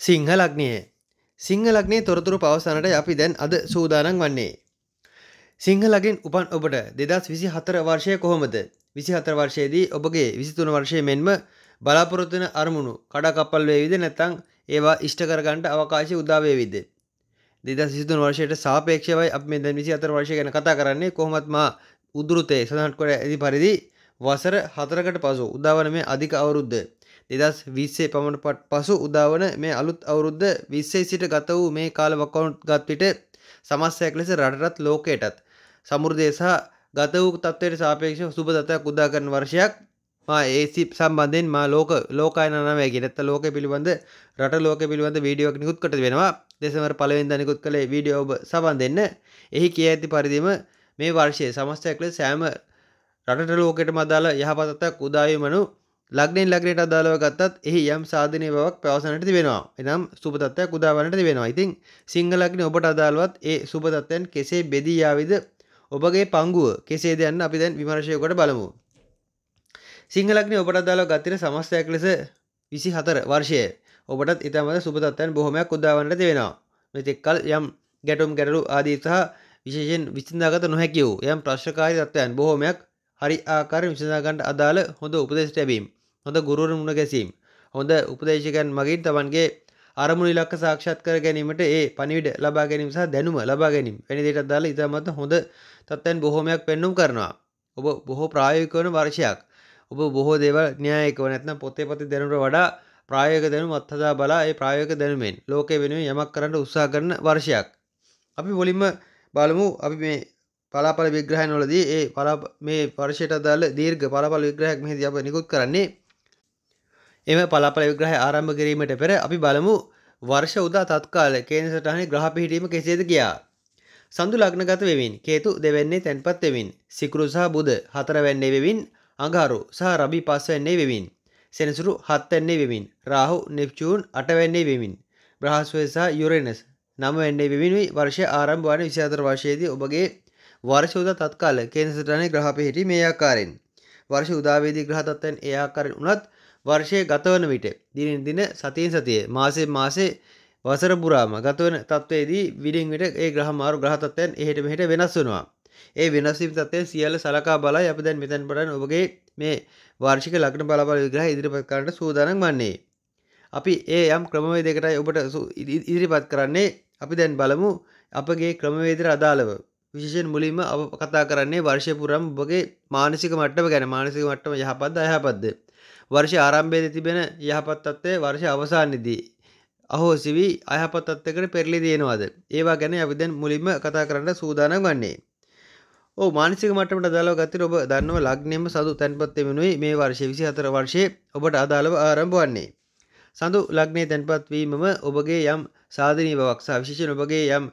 සිංහලක්නයේ සිංහලක්නේ තොරතුරු පවසනට අපි දැන් අද සූදානන් වන්නේ. සිංහලගෙන් උපන් ඔබට දෙදස් විසි හතර වර්ෂය කොහොමද විසි හතර වර්ෂයේදී ඔබගේ විසිතුන වර්ෂය මෙන්ම බලාපොරොත්වන අරමුණු කඩකපල් වේවිද නැතං ඒවා ඉෂ්ටකරගන්ට අවකාශය උදාවේවිද. දෙද සිතුන් වර්ෂයට සාපේක්ෂවයි අප මේ දැන් විසි අතර වර්ෂය ගැන කතා කරන්නේ කොහොමත්ම උදුරුතේ සඳහන් කොට ඇති පරිදි වසර හතරකට පසු උදාවන මේ අධික අවුරුද්ධ දෙදස් විස්සේ පමණ පසු උදාවන මේ අලුත් අවුරුද්ධ විස්සේ සිට ගත වූ මේ කාලවකවුන්් ගත්විට සමස්සයක් ලෙස රටරත් ලෝකයටත් සමුෘදය සහ ගත වූ තත්වයට සාපේක්ෂ සුපදතයක් උදාකරන වර්ෂයක් ඒසි සම්බන්ධෙන් මා ලෝක ලෝකයනමය ගෙනත්ත ලෝක පිළිබඳ රට ලෝක පිළිබඳ වීඩියෝක් නිකුත්කට වෙනවා දෙසමර පලවෙෙන් දනිකුත් කළේ වීඩියෝ ඔබ සබන් දෙන්න එහි කිය ඇති පරිදිම මේ වර්ෂය සමස්තයක්ල සෑම රටට ලෝකෙට මදාලා යහපතක් උදායමනු ලක්නෙන් ලක්නයට අදාළව ගත්තත් එහි යම් සාධනය බවක් පවසනට තිබෙනවා එනම් සුපතත්වයක් උදාවනට තිබෙනවා ඉතින් සිංහලක්න ඔබට අදාළුවත් ඒ සුපතත්වයන් කෙසේ බෙදී යාවිද ඔබගේ පංගුව කෙසේ දයන්න අපි දැන් විමර්ශයකොට බලමු සිංහලක්න ඔබට අදාළව ගත්තින සමස්තයක් ලෙස විසි හතර වර්ෂය ඔබටත් ඉතාමද සුපතත්වයන් බොහොමයක් උදාවනට තිබෙනවා මෙතෙක්කල් යම් ගැටුම් ගැටලු ආදී සහ විශේෂෙන් විසිදාගත නොහැකිවූ යම් ප්‍රශ්කාරි තත්වයන් බොහොමයක් හරි ආකාර විසඳගන්ට අදාළ හොඳ උපදෙස් ලැබීම හොඳ ගුරුවරුන් මුණ ගැසීම හොඳ උපදේශකයන් මගින් තමන්ගේ අරමුණ ඉලක්ක සාක්ෂාත් කර ගැනීමට ඒ පණිවිඩ ලබා ගැනීම සහ දැනුම ලබා ගැනීම වැනි දෙයටත් දාලා ඉතාමත් හොඳ තත්ත්වයන් බොහෝමයක් පෙන්눔 කරනවා ඔබ බොහෝ ප්‍රායෝගික වන වර්ෂයක් ඔබ බොහෝ දේවල් න්‍යායකව නැත්නම් පොතේ පොතේ දැනුමට වඩා ප්‍රායෝගික දැනුම අත්හදා බලා ඒ ප්‍රායෝගික දැනුමෙන් ලෝකය වෙනුවෙන් යමක් කරන්න උත්සාහ කරන වර්ෂයක් අපි මුලින්ම බලමු අපි මේ පලාපල විග්‍රහයන් වලදී ඒ මේ වර්ෂයට අදාළ දීර්ඝ පලාපල විග්‍රහයක් මෙහිදී අප නිකුත් කරන්නේ එම පලාපල විග්‍රහ ආරම්භ කිරීමට පෙර අපි බලමු වර්ෂ උදා තත්කාල කේන සටහනේ ග්‍රහ පිහිටීම කෙසේද කියා. සඳු ලග්නගත වෙමින් කේතු දෙවැන්නේ තැන්පත් වෙමින් සිකුරු සහ බුද හතරවැන්නේ වෙමින් අඟහරු සහ රබි පස්වැන්නේ වෙමින් සෙනසුරු හත්වැන්නේ වෙමින් රාහු නෙප්චූන් අටවැන්නේ වෙමින් බ්‍රහස්පති සහ යුරේනස් නවවැන්නේ වෙමින් වර්ෂය ආරම්භ වන 24 වර්ෂයේදී ඔබගේ වර්ෂ උදා තත්කාල කේන සටහනේ ග්‍රහ පිහිටීම මේ ආකාරයෙන් වර්ෂ උදාවේදී ග්‍රහ තත්ත්වයන් ඒ ආකාරයෙන් උනත් වර්ෂය ගතවන විට දිනෙන් දින සතියෙන් සතිය මාසේ මාසේ වසර පුරාම ගතවන තත්වයේදී විඩින් විට ඒ ග්‍රහ මාරු ග්‍රහ තත්ත්වයන් එහෙට මෙහෙට වෙනස් වෙනවා. ඒ වෙනස් වීම තත්ත්වයන් සියල්ල සලකා බලයි අපි දැන් මෙතෙන් පටන් ඔබගේ මේ වාර්ෂික ලග්න බලාපල විග්‍රහය ඉදිරිපත් කරන්නට සූදානම් වන්නේ. අපි ඒ යම් ක්‍රමවේදයකටයි ඔබට ඉදිරිපත් කරන්නේ අපි දැන් බලමු අපගේ ක්‍රමවේදයට අදාළව විශේෂයෙන් මුලින්ම අප කතා කරන්නේ වර්ෂය පුරාම ඔබගේ මානසික මට්ටම ගැන මානසික මට්ටම යහපත්ද අයහපත්ද වර්ෂ ආරම්භයේද තිබෙන යහපත් තත්ත්වය වර්ෂ අවසානයේදී අහෝසි වී අයහපත් තත්ත්වයකට පෙරලී දෙනවාද? ඒවා ගැන අපි දැන් මුලින්ම කතා කරන්න සූදානම් වන්නේ. ඔව් මානසික මට්ටමට අදාළව ගත්තට ඔබ දන්නව ලග්නෙම සතු තැන්පත් වෙනුයි මේ වර්ෂයේ 24 වර්ෂයේ ඔබට අදාළව ආරම්භ වන්නේ. සඳු ලග්නයේ තැන්පත් වීමම ඔබගේ යම් සාධනීය බවක් සහ විශේෂයෙන් ඔබගේ යම්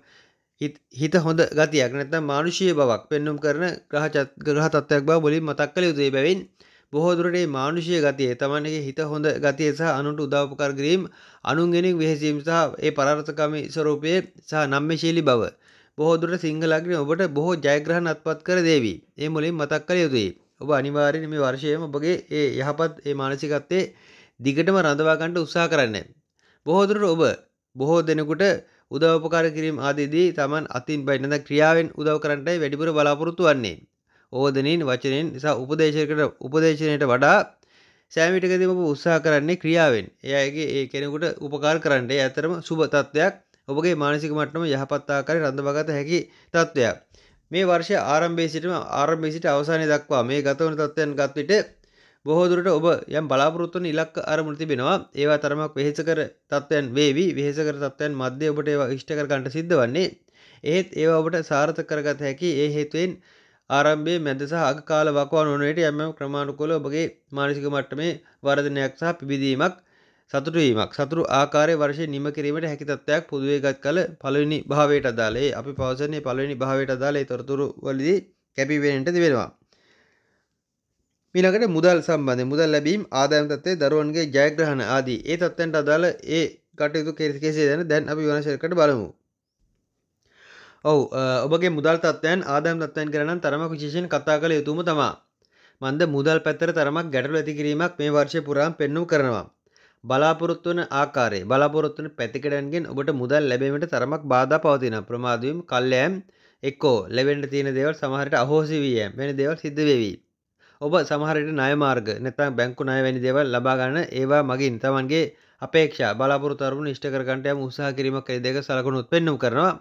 හිත හොඳ ගතියක් නැත්නම් මානුෂීය බවක් පෙන්눔 කරන ග්‍රහ ග්‍රහ තත්ත්වයක් බව මුලින් මතක් කළ යුතුයි බැවින් බොහෝදුරටේ මානුෂය ගතිය තමන්ගේ හිත හොඳ ගතිය සහ අනුට උදාපකාර කිරීම් අනුන්ගෙනෙක් වෙහසීම් සහ ඒ පරාර්ථකමි ස්වරූපය සහ නම්මශීලි බව බොහෝදුරට සිංහලග්‍රෙන ඔබට බොහෝ ජයග්‍රහණ අත්පත් කර දේවී ඒ මුලින් මතක් කළ යුතුයි ඔබ අනිවාරෙන් මේ වර්ෂයම ඔබගේ ඒ යහපත් ඒ මානසිකත්තේ දිගටම රඳවාගන්නට උත්සා කරන්න බොහෝදුරට ඔබ බොහෝ දෙනෙකුට උදවපකාර කිරීම ආදේදී තමන් අතින් බයිනද ක්‍රියාවෙන් උදව කරන්නටයි වැඩිපුර බලාපොරොත්තු වන්නේ ඕදනින් වචනෙන් නිසා උපදේශයකට උපදේශනයට වඩා සෑමිටකදීම උත්සාහ කරන්නේ ක්‍රියාවෙන් එයගේ ඒ කෙනෙකුට උපකාර කරන්නේ ඇතරම සුබ තත්ත්වයක් ඔබගේ මානසික මට්ටම යහපත්තාකාරය රඳවාගත හැකි තත්ත්වයක් මේ වර්ෂය ආරම්භයේ සිටම ආරම්භයේ සිට අවසානය දක්වා මේ ගතවන තත්ත්වයන් ගත් විට බොහෝ දුරට ඔබ යම් බලාපොරොත්තුන ඉලක්ක අරමුණු තිබෙනවා ඒවා තරමක් වෙහෙසකර තත්ත්වයන් වේවි වෙහෙසකර තත්ත්වයන් මැද්දේ ඔබට ඒවා ඉෂ්ට කර ගන්නට සිද්ධ වන්නේ එහෙත් ඒවා ඔබට සාර්ථක කරගත හැකි ඒ හේතුවෙන් ආරම්භයේ මැද සහ අග කාල වකවානුව වනවිට යම් යම් ක්‍රමානුකූලව ඔබගේ මානසික මට්ටමේ වර්ධනයක් සහ පිබිදීමක් සතුටු වීමක් සතුරු ආකාරයේ වර්ෂය නිම කිරීමට හැකි තත්ත්වයක් පොදුවේගත් කල පළවෙනි භාවයට අදාළ ඒ අපි පවසන්නේ පළවෙනි භාවයට අදාළ ඒ තොරතුරු වලදී කැපී වෙන්නට තිබෙනවා ඊළඟට මුදල් සම්බන්ධයෙන් මුදල් ලැබීම් ආදායම් තත්ත්වයේ දරුවන්ගේ ජයග්‍රහණ ආදී ඒ තත්ත්වයන්ට අදාළ ඒ කටයුතු කෙසේ දැන දැන් අපි විමර්ශනයකට බලමු ඔවු ඔබගේ මුදල් තත්වයන් ආදම් තත්වයන් කරන තරමක් විශේෂෙන් කතා කළ යුතුම තමා මන්ද මුදල් පැත්තර තරමක් ගැටලු ඇතිකිරීමක් මේ වර්ෂය පුරාම් පෙන්නු කරනවා බලාපොරොත්වන ආකාරේ බලාපොරොත්වන පැතිකඩන්ගෙන් ඔබට මුදල් ලැබීමට තරමක් බාධා පවතින ප්‍රමාදවීම් කල්ලෑම් එක්කෝ ලැබෙන්ට තියෙන දෙවල් සමහරට අහෝසි විය වෙන දෙවල් සිද්ධ වෙවී. ඔබ සමහරට ණයමාර්ග නැත්නම් බැංකු ණය වැනි දේවල් ලබා ගන්න ඒවා මගින් තමන්ගේ අපේක්ෂා බලාපොරොත්තු අරමුණු ඉෂ්ට කර ගන්නට යම් උත්සාහ කිරීමක් ඒ දෙක සලකනොත් පෙන්වු කරනවා.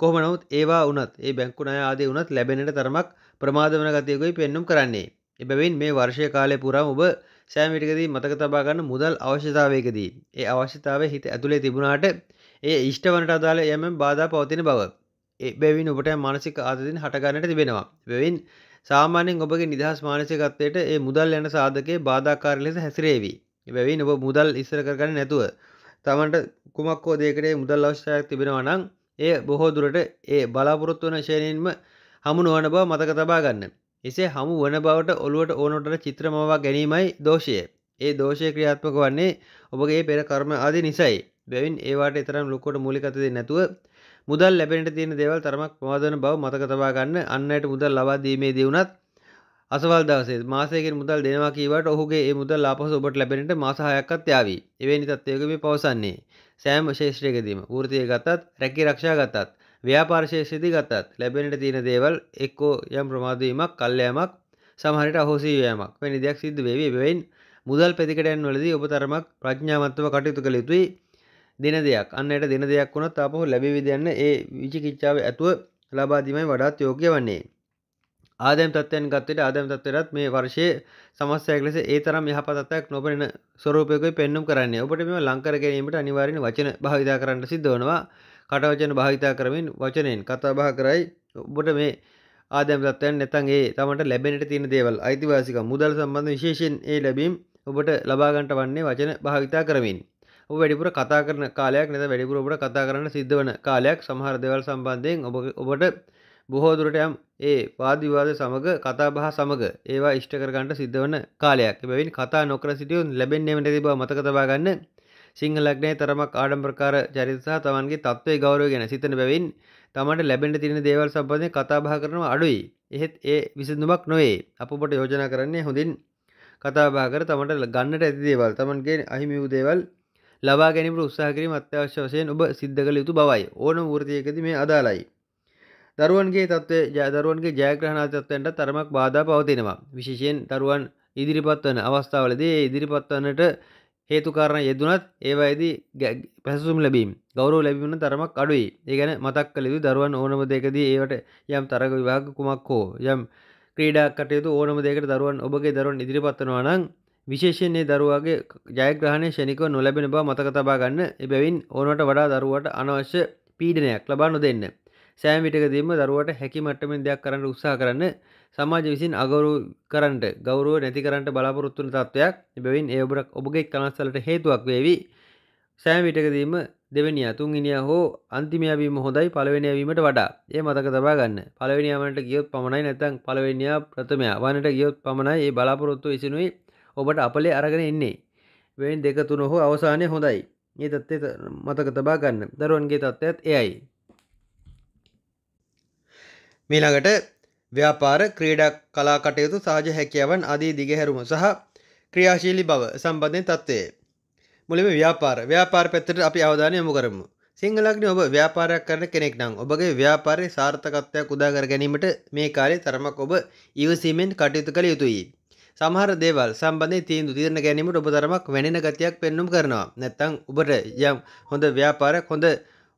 කොහොම නමුත් ඒවා වුණත් ඒ බැංකු ණය ආදී වුණත් ලැබෙනට තරමක් ප්‍රමාද වන ගතියකුයි පෙන්눔 කරන්නේ. එබැවින් මේ වර්ෂය කාලය පුරාම ඔබ සෑම විටකදී මතක තබා ගන්න මුදල් අවශ්‍යතාවයකදී ඒ අවශ්‍යතාවය හිත ඇතුලේ තිබුණාට ඒ ඉෂ්ටවනට අදාළ යමෙන් බාධා පවතින බව. එබැවින් ඔබට මානසික ආතතින් හටගන්නට තිබෙනවා. එබැවින් සාමාන්‍යයෙන් ඔබගේ නිදහස් මානසිකත්වයට ඒ මුදල් යන සාධකයේ බාධාකාරී ලෙස හැසිරේවි. එබැවින් ඔබ මුදල් ඉස්සර කරගන්නේ නැතුව තමන්ට කුමක් හෝ දෙයකට මුදල් අවශ්‍යතාවයක් තිබෙනවා නම් එය බොහෝදුරට ඒ බලාපොරොත්තු වන ශයනයෙන්ම හමු නොවන බව මතක තබා ගන්න. එසේ හමු වන බවට ඔලුවට ඕනොටට චිත්‍රමවා ගැනීමයි දෝෂය. ඒ දෝෂය ක්‍රියාත්මක වන්නේ ඔබගේ පෙර කර්ම ආදි නිසයි. බැවින් ඒවාට එතරම් ලොකොට මූලිකතදේ නැතුව මුදල් ලැබෙනට තියෙන දේවල් තරමක් පවාදන බව මතක තබා ගන්න අන්නයට මුදල් ලබා දීමේදී වුණත් අසවල් දවසේ මාසයකින් මුදල් දෙනවා කීවට ඔහුගේ ඒ මුදල් ආපසු ඔබට ලැබෙනට මාස 6ක්වත් යාවි. එවැනි තත්ත්වයක මේ පවසන්නේ. සෑම් ශේෂ්‍රයකදීම ෘතිය ගතත් රැකි රක්ෂා ගතත් ව්‍යාපාර්ශේෂ්‍රති ගතත් ලැබෙනට තියෙන දේවල් එක්කෝ යම් ප්‍රමාදවීමක් කල්ලෑමක් සමහරට අහෝසීවෑමක් වැනි දෙයක් සිද්ධ වේවි වෙයින් මුදල් පෙතිකටයන් වලදී ඔබ තරමක් ප්‍රඥාමත්ව කටයුතු කළ යුතුයි දෙන දෙයක් අන්නයට දෙන දෙයක් වුණත් අපහු ලැබිවිදයන්න ඒ විචිකිච්චාව ඇතුව ලබාදීමයි වඩාත් යෝග්‍ය වන්නේ ආදයම් තත්වයන් ගත්තට ආදයම් තත්වරත් මේ වර්ෂය සමස්සයක් ලෙස ඒ තරම් යහපතත්වයක් නොපෙන ස්වරූපයකයි පෙන්නුම් කරන්නේ ඔබට මෙම ලංකර ගැනීමට අනිවාර්යෙන් වචන භාවිතා කරන්න සිද්ධ වෙනවා කටවචන භාවිතා කරමින් වචනයෙන් කතා බහ කරයි ඔබට මේ ආදයම් තත්වයන් නැත්නම් ඒ තමන්ට ලැබෙන්නට තියෙන දේවල් අයිතිවාසිකම් මුදල් සම්බන්ධ විශේෂයෙන් ඒ ලැබීම් ඔබට ලබා ගන්නට වන්නේ වචන භාවිතා කරමින් ඔබ වැඩිපුර කතා කරන කාලයක් නැත්නම් වැඩිපුර ඔබට කතා කරන්න සිද්ධ වෙන කාලයක් සමහර දේවල් සම්බන්ධයෙන් ඔබ ඔබට බොහෝදුරට යම් ඒ වාදවිවාද සමග කතාබහ සමග ඒවා ඉෂ්ටකරගන්නට සිද්ධ වන කාලයක් එබැවින් කතා නොකර සිටියුන් ලැබෙන්නේ නැති බව මතක තබා ගන්න සිංහලග්නේ තරමක් ආඩම්බරකාර චරිත සහ තමන්ගේ තත්ත්වයේ ගෞරවය ගැන සිතන බැවින් තමන්ට ලැබෙන්න තියෙන දේවල් සම්බන්ධයෙන් කතාබහ කරනවා අඩුයි. එහෙත් ඒ විසඳුමක් නොවේ. අප ඔබට යෝජනා කරන්නේ හොඳින් කතාබහ කර තමන්ට ගන්නට ඇති දේවල් තමන්ගේ අහිමි වූ දේවල් ලබා ගැනීමට උත්සාහ කිරීම අත්‍යවශ්‍ය වශයෙන් ඔබ සිද්ධ කළ යුතු බවයි. ඕනම වෘතියකදී මේ අදාළයි. දරුවන්ගේ තත්ත්වය දරුවන්ගේ ජයග්‍රහණාතත්වයන්ට තරමක් බාධා පවතිනවා. විශේෂයෙන් දරුවන් ඉදිරිපත් වන අවස්ථාවලදී ඉදිරිපත් වන්නට හේතුකාරණ යෙදුනත් ඒවයිදි පැසුම් ලැබීම් ගෞරව ලැබීමන තරමක් අඩුයි ඒගැන මතක් කලෙදු දරුවන් ඕනම දෙකදී ඒවට යම් තරග විවාග කුමක් හෝ යම් ක්‍රීඩා කටයුතු ඕනම දෙකට දරුවන් ඔබගේ දරුවන් ඉදිරිපත්වනවා නම් විශේෂයෙන්න්නේ දරුවාගේ ජයග්‍රහණය ෂණිකව නොලැබෙන බව මතක තබා ගන්න එබැවින් ඕනට වඩා දරුවට අනවශ්‍ය පීඩනයක් ලබා නොදෙන්න සෑම විටකදීම දරුවට හැකි මට්ටමින් දෙයක් කරන්න උත්සාහ කරන්න සමාජ විසින් අගෞරව කරන්නට ගෞරව නැති කරන්නට බලාපොරොත්තු වන තත්වයක් බැවින් ඒ ඔබට ඔබගේ කනස්සලට හේතුවක් වේවි සෑම විටකදීම දෙවැනියා තුන්ගිනිය හෝ අන්තිමයාවීම හොඳයි පළවෙනියවීමට වඩා ඒ මතක තබා ගන්න පළවෙනියාමට ගියොත් පමණයි නැතන් පළවෙනියා ප්‍රථමයා වනට ගියොත් පමණයි ඒ බලාපොරොත්තු විසිනුයි ඔබට අපලේ අරගෙන එන්නේ වෙන් දෙක තුන හෝ අවසානය හොඳයි ඒ තත්ත්වය මතක තබා ගන්න දරුවන්ගේ තත්ත්වයත් එයයි මේළඟට ව්‍යාපාර ක්‍රීඩා කලා කටයුතු සාජ හැකියාවන් අදී දිගහැරුම සහ ක්‍රියාශීලි බව සම්බන්ධයෙන් තත්ත්වයේ. මුලිම ව්‍යාපාර ව්‍යාපාර පැත්තට අපි අවධානය යොමු කරමු. සිංහලක්නේ ඔබ ව්‍යාපාරයක් කරන කෙනෙක් නම් ඔබගේ ව්‍යාපාරයේ සාර්ථකත්වයක් උදා කර ගැනීමට මේ කාලේ තරමක් ඔබ ඉවසීමෙන් කටයුතු කළ යුතුයි. සමහර දේවල් සම්බන්ධයෙන් තීන්දුව తీරන ගැනීමට ඔබ තරමක් වැනෙන ගතියක් පෙන්눔 කරනවා. නැත්තම් ඔබට යම් හොඳ ව්‍යාපාරයක් හොඳ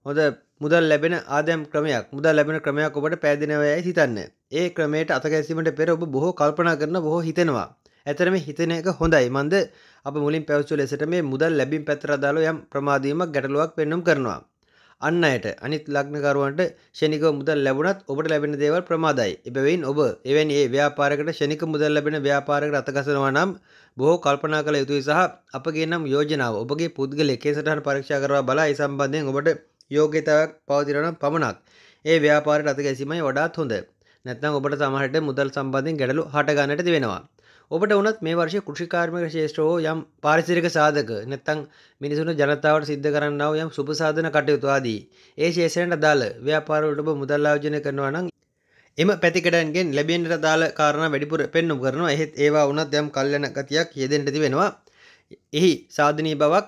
හොඳ මුදල් ලැබෙන ආදයම් ක්‍රමයක් මුදල් ලැබෙන ක්‍රමයක් ඔබට පෑදිනවයයි සිතන්න ඒ ක්‍රමයට අතකැසීමට පෙර ඔබ බොහෝ කල්පනා කරන බොහෝ හිතෙනවා ඇතරම හිතන එක හොඳයි මන්ද අප මුලින් පැවසු ලෙසට මේ මුදල් ලැබින් පැතරදාලෝ යම් ප්‍රමාදීමක් ගැටලුවක් පෙන්නුම් කරනවා අන්න අයට අනිත් ලග්නකරුවන්ට ෂනික මුදල් ලැබුණත් ඔබට ලැබෙන දේවල් ප්‍රමාදයි එබැවින් ඔබ එවැනි ඒ ව්‍යාපාරකට ෂනික මුදල් ලැබෙන ව්‍යාපාරකට අතගසනවා නම් බොහෝ කල්පනා කළ යුතුයි සහ අපගේ නම් යෝජනාව ඔබගේ පුද්ගල එකේ සටහන පරීක්ෂා කරවා බලා ඒ සම්බන්ධයෙන් ඔබට යෝග්‍යතාවක් පවතිනනම් පමණක් ඒ ව්‍යාපාරයට අත ගැසීමයි වඩාත් හොඳ. නැත්නම් ඔබට සමහරට මුදල් සම්බන්ධයෙන් ගැටලු හට ගන්නට වෙනවා. ඔබට වුණත් මේ වර්ෂයේ කෘෂිකාර්මික ශේෂ්ත්‍රෝ යම් පාරිසරික සාධක නැත්නම් මිනිසුන් ජනතාවට සිද්ධ කරන්නා යම් සුබ සාධන කටයුතු ආදී ඒ ශේෂ්ත්‍රයට අදාළ ව්‍යාපාරවලට ඔබ මුදල් ආයෝජනය කරනවා නම් එම පැතිකඩන්ගෙන් ලැබෙන්ට දාල කාරණ වැඩිපුර පෙන්නුම් කරනවා එහෙත් ඒවා උනත් යම් කල්ලන ගතියක් යෙදෙන්ට තිබෙනවා එහි සාධනී බවක්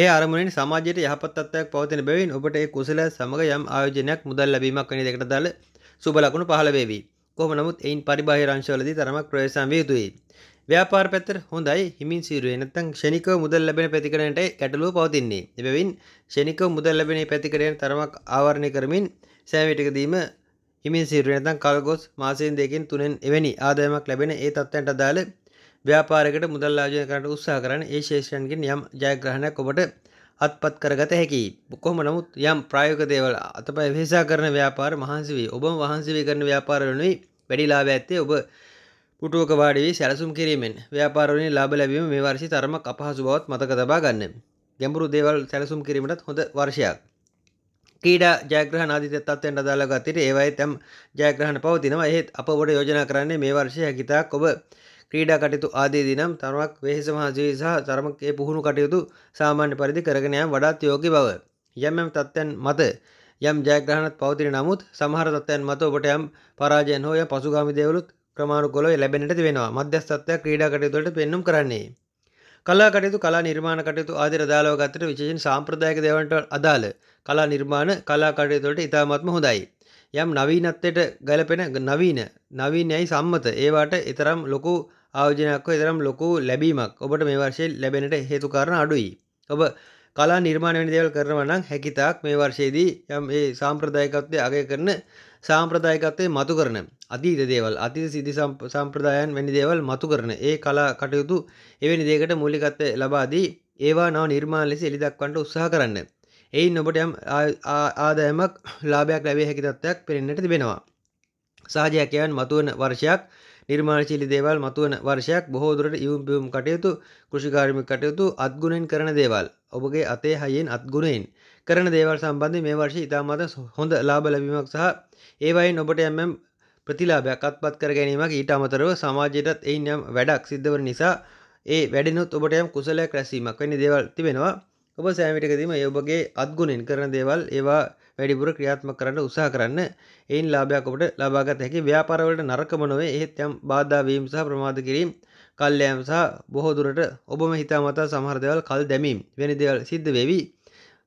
ඒ අරමුණෙන් සමාජයට යහපත් තත්ත්වයක් පවතින බැවින් ඔබට ඒ කුසලය සමග යම් ආයෝජනයක් මුදල් ලැබීමක් වැනි දෙකට දාල සුබ ලකුණු පහළ වේවි. කොහොම නමුත් එයින් පරිබාහිර අංශවලදී තරමක් ප්‍රවේශම් විය යුතුයි. ව්‍යාපාර පැත්තට හොඳයි හිමින් සීරුවේ නැත්නම් ක්ෂණිකව මුදල් ලැබෙන පැතිකඩයට ගැටලුව පවතින්නේ. එබැවින් ක්ෂණිකව මුදල් ලැබෙන පැතිකඩයෙන් තරමක් ආවරණය කරමින් සෑම විටකදීම හිමින් සීරුවේ නැත්නම් කල්ගොස් මාසයෙන් දෙකෙන් තුනෙන් එවැනි ආදායමක් ලැබෙන ඒ තත්ත්වයන්ට අදාළ ව්‍යාපාරකට මුදල් ආයෝජනය කරන්න උත්සාහ කරන ඒ ශේෂයන්ගෙන් යම් ජයග්‍රහණයක් ඔබට අත්පත් කරගත හැකි. කොහොම නමුත් යම් ප්‍රායෝගික දේවල් අතපය වෙහෙසා කරන ව්‍යාපාර මහන්සි වේ. ඔබම මහන්සි වේ කරන ව්‍යාපාර වලනේ වැඩි ලාභ ඇත්තේ ඔබ පුටුවක වාඩි වී සැලසුම් කිරීමෙන් ව්‍යාපාරවලින් ලාභ ලැබීම මේ වර්ෂයේ තරමක් අපහසු බවත් මතක තබා ගන්න. ගැඹුරු දේවල් සැලසුම් කිරීමටත් හොඳ වර්ෂයක්. ක්‍රීඩා ජයග්‍රහණ ආදී තත්ත්වයන් අදාළ ගතිට ඒවයි තම ජයග්‍රහණ පවතිනවා. එහෙත් අප ඔබට යෝජනා කරන්නේ මේ වර්ෂයේ හැකිතාක් ඔබ ක්‍රීඩා කටයුතු ආදේදී නම් තරමක් වෙහෙස මහජීවී සහ තරමක් ඒ පුහුණු කටයුතු සාමාන්‍ය පරිදි කරගෙන යෑම වඩාත් යෝග්‍ය බව. යම් යම් තත්ත්වයන් මත යම් ජයග්‍රහණත් පවතින නමුත් සමහර තත්ත්වයන් මත ඔබට යම් පරාජයන් හෝ යම් පසුගාමි දේවලුත් ක්‍රමානුකූලව ලැබෙන්නට වෙනවා. මධ්‍යස්ථත්වය ක්‍රීඩා කටයුතු වලට පෙන්눔 කරන්නේ. කලා කටයුතු කලා නිර්මාණ කටයුතු ආදිර දාලව ගතට විශේෂයෙන් සාම්ප්‍රදායික දේවන්ට අදාළ කලා නිර්මාණ කලා කටයුතු වලට ඉතාමත්ම හොඳයි. යම් නවීනත්වයට ගැලපෙන නවීන නවීනයයි සම්මත ඒවාට ඊතරම් ලොකු ආයෝජනයක්ව තරම් ලොකු ලැබීමක් ඔබට මේ වර්ෂය ලැබෙනට හේතුකාරණ අඩුයි ඔබ කලා නිර්මාණවනි දේවල් කරනවනම් හැකිතාක් මේ වර්ෂයේදී යම් ඒ සාම්ප්‍රදායකත්වය අගය කරන සාම්ප්‍රදායකත්වය මතු කරන අතීත දේවල් අතීත සිදි සම්ප්‍රදායන් වැනි දේවල් මතු කරන ඒ කලා කටයුතු එවැනි දේකට මූලිකත්වය ලබාදී ඒවා නව නිර්මාණ ලෙස එළිදක්වන්නට උත්සාහ කරන්න. එයින් ඔබට යම් ආදායමක් ලාභයක් ලැබේ හැකි තත්ත්වයක් පෙනෙන්නට තිබෙනවා. සහජයකයන් මතුවන වර්ෂයක් නිර්මාණශීලී දේවල් මතුවන වර්ෂයක් බොහෝ දුරට ඊවුම් පියුම් කටයුතු කෘෂිකාර්මික කටයුතු අත්ගුණෙන් කරන දේවල් ඔබගේ අතේ හයියෙන් අත්ගුණයෙන් කරන දේවල් සම්බන්ධයෙන් මේ වර්ෂයේ ඉතාමත් හොඳ ලාභ ලැබීමක් සහ ඒවයින් ඔබට යම් ප්‍රතිලාභයක් අත්පත් කර ගැනීමක් ඊට අමතරව සමාජයටත් එයින් යම් වැඩක් සිද්ධවන නිසා ඒ වැඩිනුත් ඔබට යම් කුසලයක් රැසීමක් වැනි දේවල් තිබෙනවා ඔබ සෑමිටකදීම ඒ ඔබගේ අත්ගුණෙන් කරන දේවල් ඒවා වැඩිපුර ක්‍රියාත්මක කරන්න උත්සාහ කරන්න. එයින් ලාභයක් ඔබට ලබාගත හැකි ව්‍යාපාරවලට නරකම නොවේ. එහෙත් යම් බාධා වීම සහ ප්‍රමාද කිරීම, කල්යෑම සහ බොහෝ දුරට ඔබම හිතාමතා සමහර දේවල් කල් දැමීම වැනි දේවල් සිද්ධ වෙවි.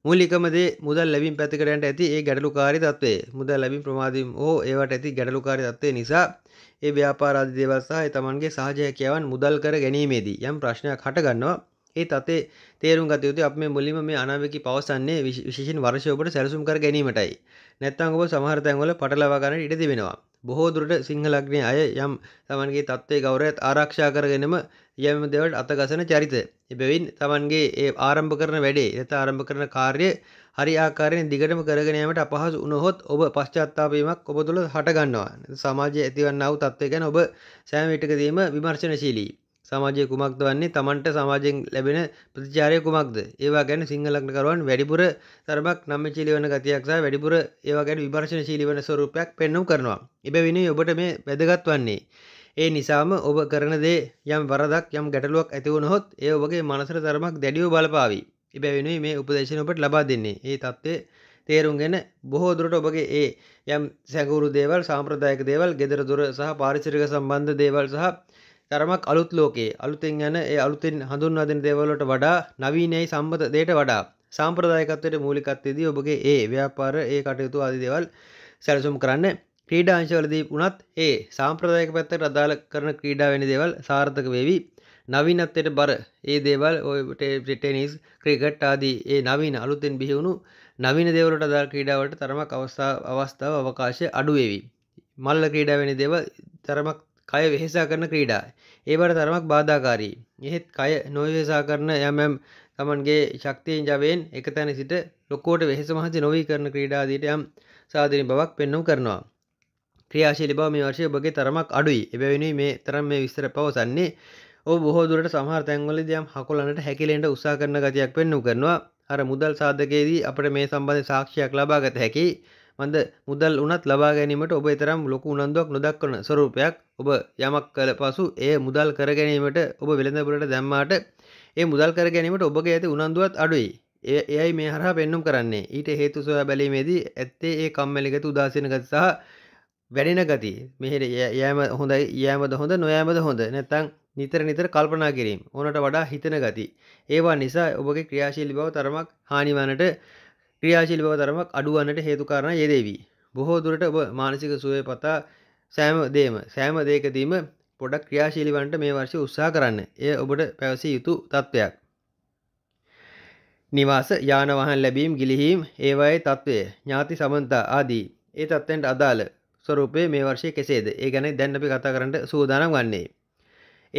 මූලිකම දේ මුදල් ලැබීම් පැතිකඩ යන්න ඇති ඒ ගැටලුකාරී තත්ත්වය. මුදල් ලැබීම් ප්‍රමාදවීම හෝ ඒවට ඇති ගැටලුකාරී තත්ත්වය නිසා ඒ ව්‍යාපාර ආදී දේවල් සහ ඒ තමන්ගේ සහජ හැකියාවන් මුදල් කර ගැනීමේදී යම් ප්‍රශ්නයක් හටගන්නවා. ඒ තතේ තේරුම් ගතයුතු අප මේ මුලිම මේ අනාවකි පවසන්නේ විශේෂෙන් වර්ශයෝපට සැරසුම් කර ගැනීමටයි නැත්තං ඔබ සමහරතැන්වල පටලවාගන්න ඉඩ තිබෙනවා බොහෝ දුරට සිංහලක්නේ අය යම් තමන්ගේ තත්ත්වය ගෞරයත් ආරක්ෂා කරගෙනම යම දෙවට අතගසන චරිත. එබැවින් තමන්ගේ ඒ ආරම්භ කරන වැඩේ එත ආරම්භ කරන කාර්ය හරි ආකාරයෙන් දිගටම කරගෙනීමට අපහසු වුණොත් ඔබ පශ්චාත්තාපීමක් ඔබ තුළ හටගන්නවා. සමාජයේ ඇතිවන්නා වූ තත්ත්වය ගැන ඔබ සෑම විටකදීම විමර්ශනශීලී සමාජය කුමක්ද වන්නේ තමන්ට සමාජයෙන් ලැබෙන ප්‍රතිචාරය කුමක්ද ඒවා ගැන සිංහලක්නකරුවන් වැඩිපුර තරමක් නම් චිලි වන ගතියක් සහ වැඩිපුර ඒවා ගැන විභර්ශණ ශීලි වන ස්වරූපයක් පෙන්නුම් කරනවා එබැවිනි ඔබට මේ වැදගත් වන්නේ ඒ නිසාම ඔබ කරන දේ යම් වරදක් යම් ගැටලුවක් ඇතිවුණහොත් ඒ ඔබගේ මනසර තරමක් දැඩියෝ බලපාවී එබැවිනි මේ උපදේශන ඔබට ලබා දෙන්නේ ඒ තත්ත්වය තේරුම් ගැන බොහෝ දුරට ඔබගේ ඒ යම් සැගුරු දේවල් සාම්ප්‍රදායක දේවල් ගෙදර දුර සහ පාරිසරික සම්බන්ධ දේවල් සහ තරමක් අලුත් ලෝකේ අලුතෙන් යන ඒ අලුතෙන් හඳුන්වා දෙන දේවල්වලට වඩා නවීනයි සම්බත දෙයට වඩා සාම්ප්‍රදායිකත්වයට මූලිකත්වයේදී ඔබගේ ඒ ව්‍යාපාර ඒ කටයුතු ආදී දේවල් සැලසුම් කරන්න ක්‍රීඩා අංශවලදී වුණත් ඒ සාම්ප්‍රදායික පැත්තට අදාළ කරන ක්‍රීඩා වෙන දේවල් සාර්ථක වේවි නවීනත්වයට බර ඒ දේවල් ඔය ටෙනිස් ක්‍රිකට් ආදී ඒ නවීන අලුතෙන් බිහිවුණු නවීන දේවලට අදාළ ක්‍රීඩාවලට තරමක් අවස්ථාව අවස්ථාව අවකාශය අඩු වේවි මල්ල ක්‍රීඩා වෙන දේවල් තරමක් කය වෙහෙසා කරන ක්‍රීඩා. ඒවට තරමක් බාධාකාරී. එහෙත් කය නොවෙහෙසා කරන යම් තමන්ගේ ශක්තියෙන් ජවයෙන් එක තැන සිට ලොකෝට වෙහෙස මහන්සි නොවී කරන ක්‍රීඩාදීට යම් සාධනී බවක් පෙන්නුම් කරනවා. ක්‍රියාශීලී බව මේ වර්ෂයේ ඔබගේ තරමක් අඩුයි. එබැවිනි මේ තරම් මේ විස්තර පවසන්නේ ඔබ බොහෝ දුරට සමහර තැන්වලදී යම් හකොලන්නට හැකිලෙන්න උත්සාහ කරන ගතියක් පෙන්වු කරනවා. අර මුදල් සාධකයේදී අපට මේ සම්බන්ධ සාක්ෂියක් ලබා ගත හැකියි. මන්ද මුදල් උනත් ලබා ගැනීමට ඔබ තරම් ලොකු උනන්දුවක් නොදක්වන ස්වරූපයක් ඔබ යමක් කළ පසු ඒ මුදල් කර ගැනීමට ඔබ වෙළඳපුරට දැම්මාට ඒ මුදල් කර ගැනීමට ඔබගේ ඇති උනන්දුවත් අඩුයි එයයි මේ හරහා පෙන්නුම් කරන්නේ ඊට හේතු සොයා බැලීමේදී ඇත්තේ ඒ කම්මැලිගත උදාසීන ගති සහ වැඩෙන ගති මෙහෙර යෑම හොඳයි යෑමද හොඳ නොයෑමද හොඳ නැත්නම් නිතර නිතර කල්පනා කිරීම ඕනට වඩා හිතන ගති ඒවා නිසා ඔබගේ ක්‍රියාශීලී බව තරමක් හානිවන්නට ක්‍රියාශීල බව තරමක් අඩුවන්නට හේතුකාරණ යෙදේවී. බොහෝ දුරට ඔබ මානසික සුවය පතා සෑම දේම සෑම දේකදීම පොඩක් ක්‍රියාශීලිවන්ට මේ වර්ෂය උත්සාහ කරන්න එය ඔබට පැවසිය යුතු තත්ත්වයක්. නිවාස යානවහන් ලැබීම් ගිලිහීම් ඒවායේ තත්ත්වය ඥාති සමන්තා ආදී ඒ තත්ත්වයන්ට අදාළ ස්වරූපය මේ වර්ෂය කෙසේද ඒ ගැන දැන් අපි කතා කරන්න සූදානම් වන්නේ.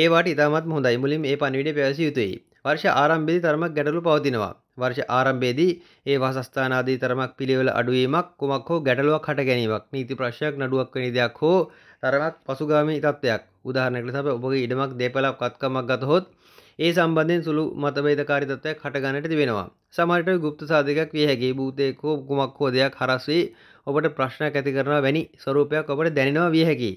ඒවාට ඉතාමත් හොඳයි මුලින් ඒ පණවිඩ පැවසිය යුතුයි වර්ෂ ආරම්භිදි තරමක් ගැටලු පවතිනවා වර්ෂ ආරම්භයේදී ඒ වාසස්ථානාදී තරමක් පිළිවෙල අඩුවීමක් කුමක් හෝ ගැටලුවක් හට ගැනීමක් නීති ප්‍රශ්නයක් නඩුවක් වැනි දෙයක් හෝ තරමක් පසුගාමී තත්ත්වයක් උදාහරණයක් ලෙස අපි ඔබගේ ඉඩමක් දේපලක් කත්කමක් ගතහොත් ඒ සම්බන්ධයෙන් සුළු මතභේදකාරී තත්ත්වයක් හටගන්නට තිබෙනවා. සමහර විට গুপ্ত සාධකයක් විය හැකියි. භූතයෙක් හෝ කුමක් හෝ දෙයක් හරස් වී ඔබට ප්‍රශ්නයක් ඇති කරනවා වැනි ස්වරූපයක් ඔබට දැනෙනවා විය හැකියි.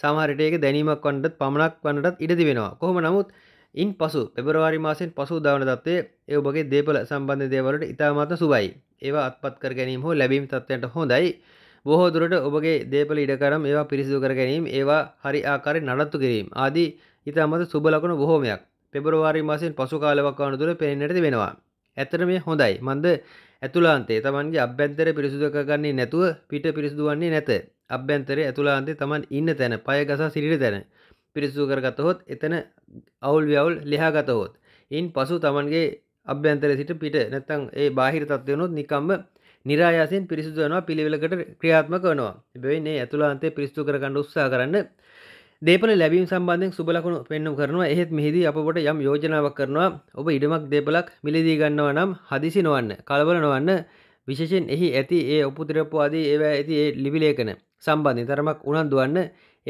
සමහර විට ඒක දැනීමක් වන්නටත් පමණක් වන්නටත් ඉඩ තිබෙනවා. කොහොම නමුත් ඉන් පසු පෙබරවාරි මාසෙන් පසු දවන තත්වේ ඒ ඔබගේ දේපල සම්බන්ධ දේවලට ඉතාමත්ම සුබයි ඒවා අත්පත් කර ගැනීම හෝ ලැබීම් තත්වයට හොඳයි බොහෝ දුරට ඔබගේ දේපල ඉඩකරම් ඒවා පිරිසිදු කර ගැනීම ඒවා හරි ආකාරය නඩත්තු කිරීම ආදී ඉතාමත සුබ ලකුණු බොහෝමයක් පෙබරවාරි මාසෙන් පසු කාලවක් වනතුර පෙනෙන්නට වෙනවා ඇතර මේ හොඳයි මන්ද ඇතුලාන්තේ තමන්ගේ අභ්‍යන්තර පිරිසුදකගන්නේ නැතුව පිට පිරිසිදුවන්නේ නැත අභ්‍යන්තරය ඇතුලාන්තේ තමන් ඉන්න තැන පයගසා සිරිට තැන පිරිසු කරගතහොත් එතන අවුල් ව්‍යවුල් ලිහාගතහොත් ඉන් පසු තමන්ගේ අභ්‍යන්තර සිට පිට නැත්තං ඒ බාහිර තත්වයනොත් නිකම්ම නිරායාසයෙන් පිරිසිදුවනවා පිළිවෙලකට ක්‍රියාත්ම කනවා බැවින්නේ ඇතුළන්තේ පිරිස්තු කරගන්න උත්සා කරන්න දේපල ලැබීම් සම්බන්ධෙන් සුබලකුණු පෙන්නුම් කරනවා එහෙත් මෙහිදී අපට යම් යෝජනාවක් කරනවා ඔබ ඉඩමක් දේපලක් මිලදී ගන්නවා නම් හදිසි නොවන්න කලබල නොවන්න විශෂෙන් එහි ඇති ඒ උපුතිරපවාදී ඒවා ඇති ඒ ලිබිලේකන සම්බන්ධය තරමක් උනන්දුවන්න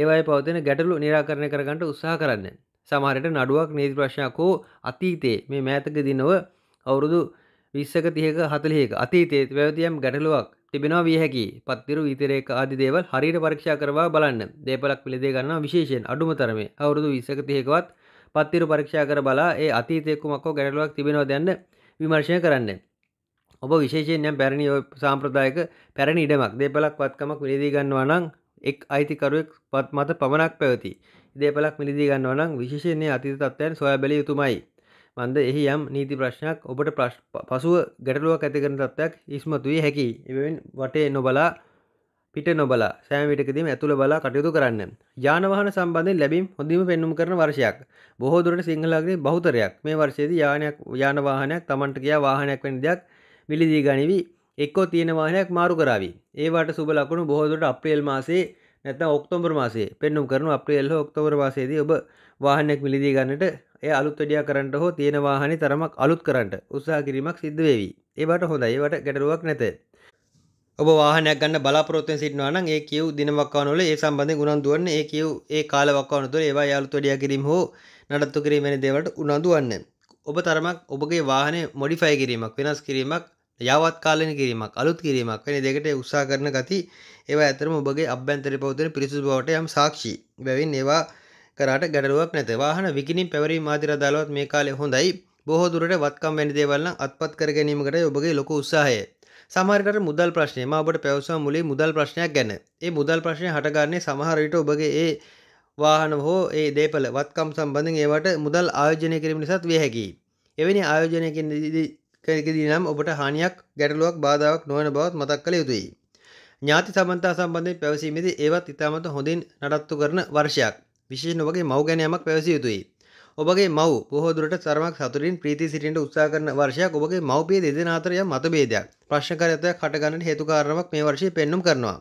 ඒවයි පවතින ගැටලු නිරාකරණය කරගන්නට උත්සාහ කරන්න. සමහරට නඩුවක් නීති ප්‍රශ්නයක් හෝ අතීතයේ මේ මෑතක දිනව අවුරුදු විස්සක තියක හතලියක අතීතයේ වැවතියම් ගැටලුවක් තිබෙනවා විය හැකි පත්තිරු විතරේක ආදි දේවල් හරියට පරීක්ෂා කරවා බලන්න දේපලක් පිළිදේ ගන්නවා විශේෂයෙන් අඩුම තරමේ අවුරුදු විස්සක තියකවත් පත්තිරු පරීක්ෂා කර බලා ඒ අතීතයෙක්කුමක්කෝ ගැටලුවක් තිබෙනවා දැන්න විමර්ශය කරන්නේ ඔබ විශේෂයෙන් යම් පැරණි සාම්ප්‍රදායක පැරණි ඉඩමක් දේපලක් වත්කමක් විලේදී ගන්නවා නම් එක් අයිතිකරුවෙක් පත් මත පමණක් පැවති දේපලක් මිලදී ගන්නවනම් විශේෂන්නේ අතීත තත්ත්වයන් සොයා බැලිය යුතුමයි මන්ද එහි යම් නීති ප්‍රශ්නයක් ඔබට පසුව ගැටලුවක් ඇතිකරන තත්ත්වයක් ඉස්මතුයි හැකි එවෙන් වටේ නොබලා පිට නොබලා සෑමිටකදීම ඇතුළ බලා කටයුතු කරන්න යානවාහන සම්බන්ධය ලැබීම් හොඳීම පෙන්නුම් කරන වර්ෂයක් බොහෝදුරට සිංහලාගේ බෞතරයක් මේ වර්ෂයේද යානයක් යානවාහනයක් තමන්ට කියා වාහනයක් වෙන දෙයක් මිලදී ගනිවී එක්කෝ තියෙන වාහනයක් මාරු කරાવી. ඒවට සුබ ලකුණු බොහෝ දුරට අප්‍රේල් මාසයේ නැත්නම් ඔක්තෝබර් මාසයේ පෙන්වුම් කරන අප්‍රේල් හෝ ඔක්තෝබර් මාසයේදී ඔබ වාහනයක් මිලදී ගන්නට ඒ අලුත් වැඩියා කරන්නට හෝ තියෙන වාහනේ තරමක් අලුත් කරන්නට උත්සාහ කිරීමක් සිද්ධ වේවි. ඒවට හොඳයි. ඒවට ගැටලුවක් නැත. ඔබ වාහනයක් ගන්න බලාපොරොත්තුෙන් සිටිනවා නම් ඒ කියව් දිනවක්වනවල ඒ සම්බන්ධයෙන් උනන්දු වෙන්න ඒ කියව් ඒ කාලවක්වන තුළ ඒවා යාලුත් වැඩියා කිරීම හෝ නඩත්තු කිරීම වැනි දේවල්ට උනන්දු වෙන්න. ඔබ තරමක් ඔබගේ වාහනේ මොඩිෆයි කිරීමක් වෙනස් කිරීමක් යවත් කාලන කිරීමක් අලුත් කිරීමක් වැනි දෙකට උත්සා කරන ගති ඒවා ඇතරම ඔබගේ අභ්‍යන්තර පවතන පිරිසු බවට යම් සාක්ෂි බැවින් ඒවා කරට ගැටලුවක් නැත වාහන විකිනින් පැවරීම ආදිර අදාළවත් මේ කාලේ හොඳයි බොහෝ දුරට වත්කම් වැනි දේවල් නම් අත්පත් කර ගැනීමකට ඔබගේ ලොකු උත්සාහය සමහරකට මුදල් ප්‍රශ්නය මා ඔබට පැවසුවා මුලින් මුදල් ප්‍රශ්නයක් ගැන. ඒ මුදල් ප්‍රශ්නය හටගන්නේ සමහර විට ඔබගේ ඒ වාහන හෝ ඒ දේපල වත්කම් සම්බන්ධයෙන් ඒවට මුදල් ආයෝජනය කිරීම නිසාත් විය හැකියි. එවැනි ආයෝජනයකින් කෙරෙහිදී නම් ඔබට හානියක් ගැටලුවක් බාධාවක් නොවන බවත් මතක් කළ යුතුයි. ඥාති සම්බන්ධතා සම්බන්ධයෙන් පැවසීමේදී ඒවත් ඉතාමත් හොඳින් නඩත්තු කරන වර්ෂයක්. විශේෂයෙන් ඔබගේ මව් ගැන යමක් පැවසිය යුතුයි. ඔබගේ මව් බොහෝ දුරට තරමක් සතුටින් ප්‍රීති සිටින්න උත්සාහ කරන වර්ෂයක් ඔබගේ මව්පිය දෙදෙනා අතර යම් මතභේදයක් ප්‍රශ්නකාරීත්වයක් හටගන්නට හේතු කාරණාවක් මේ වර්ෂයේ පෙන්눔 කරනවා.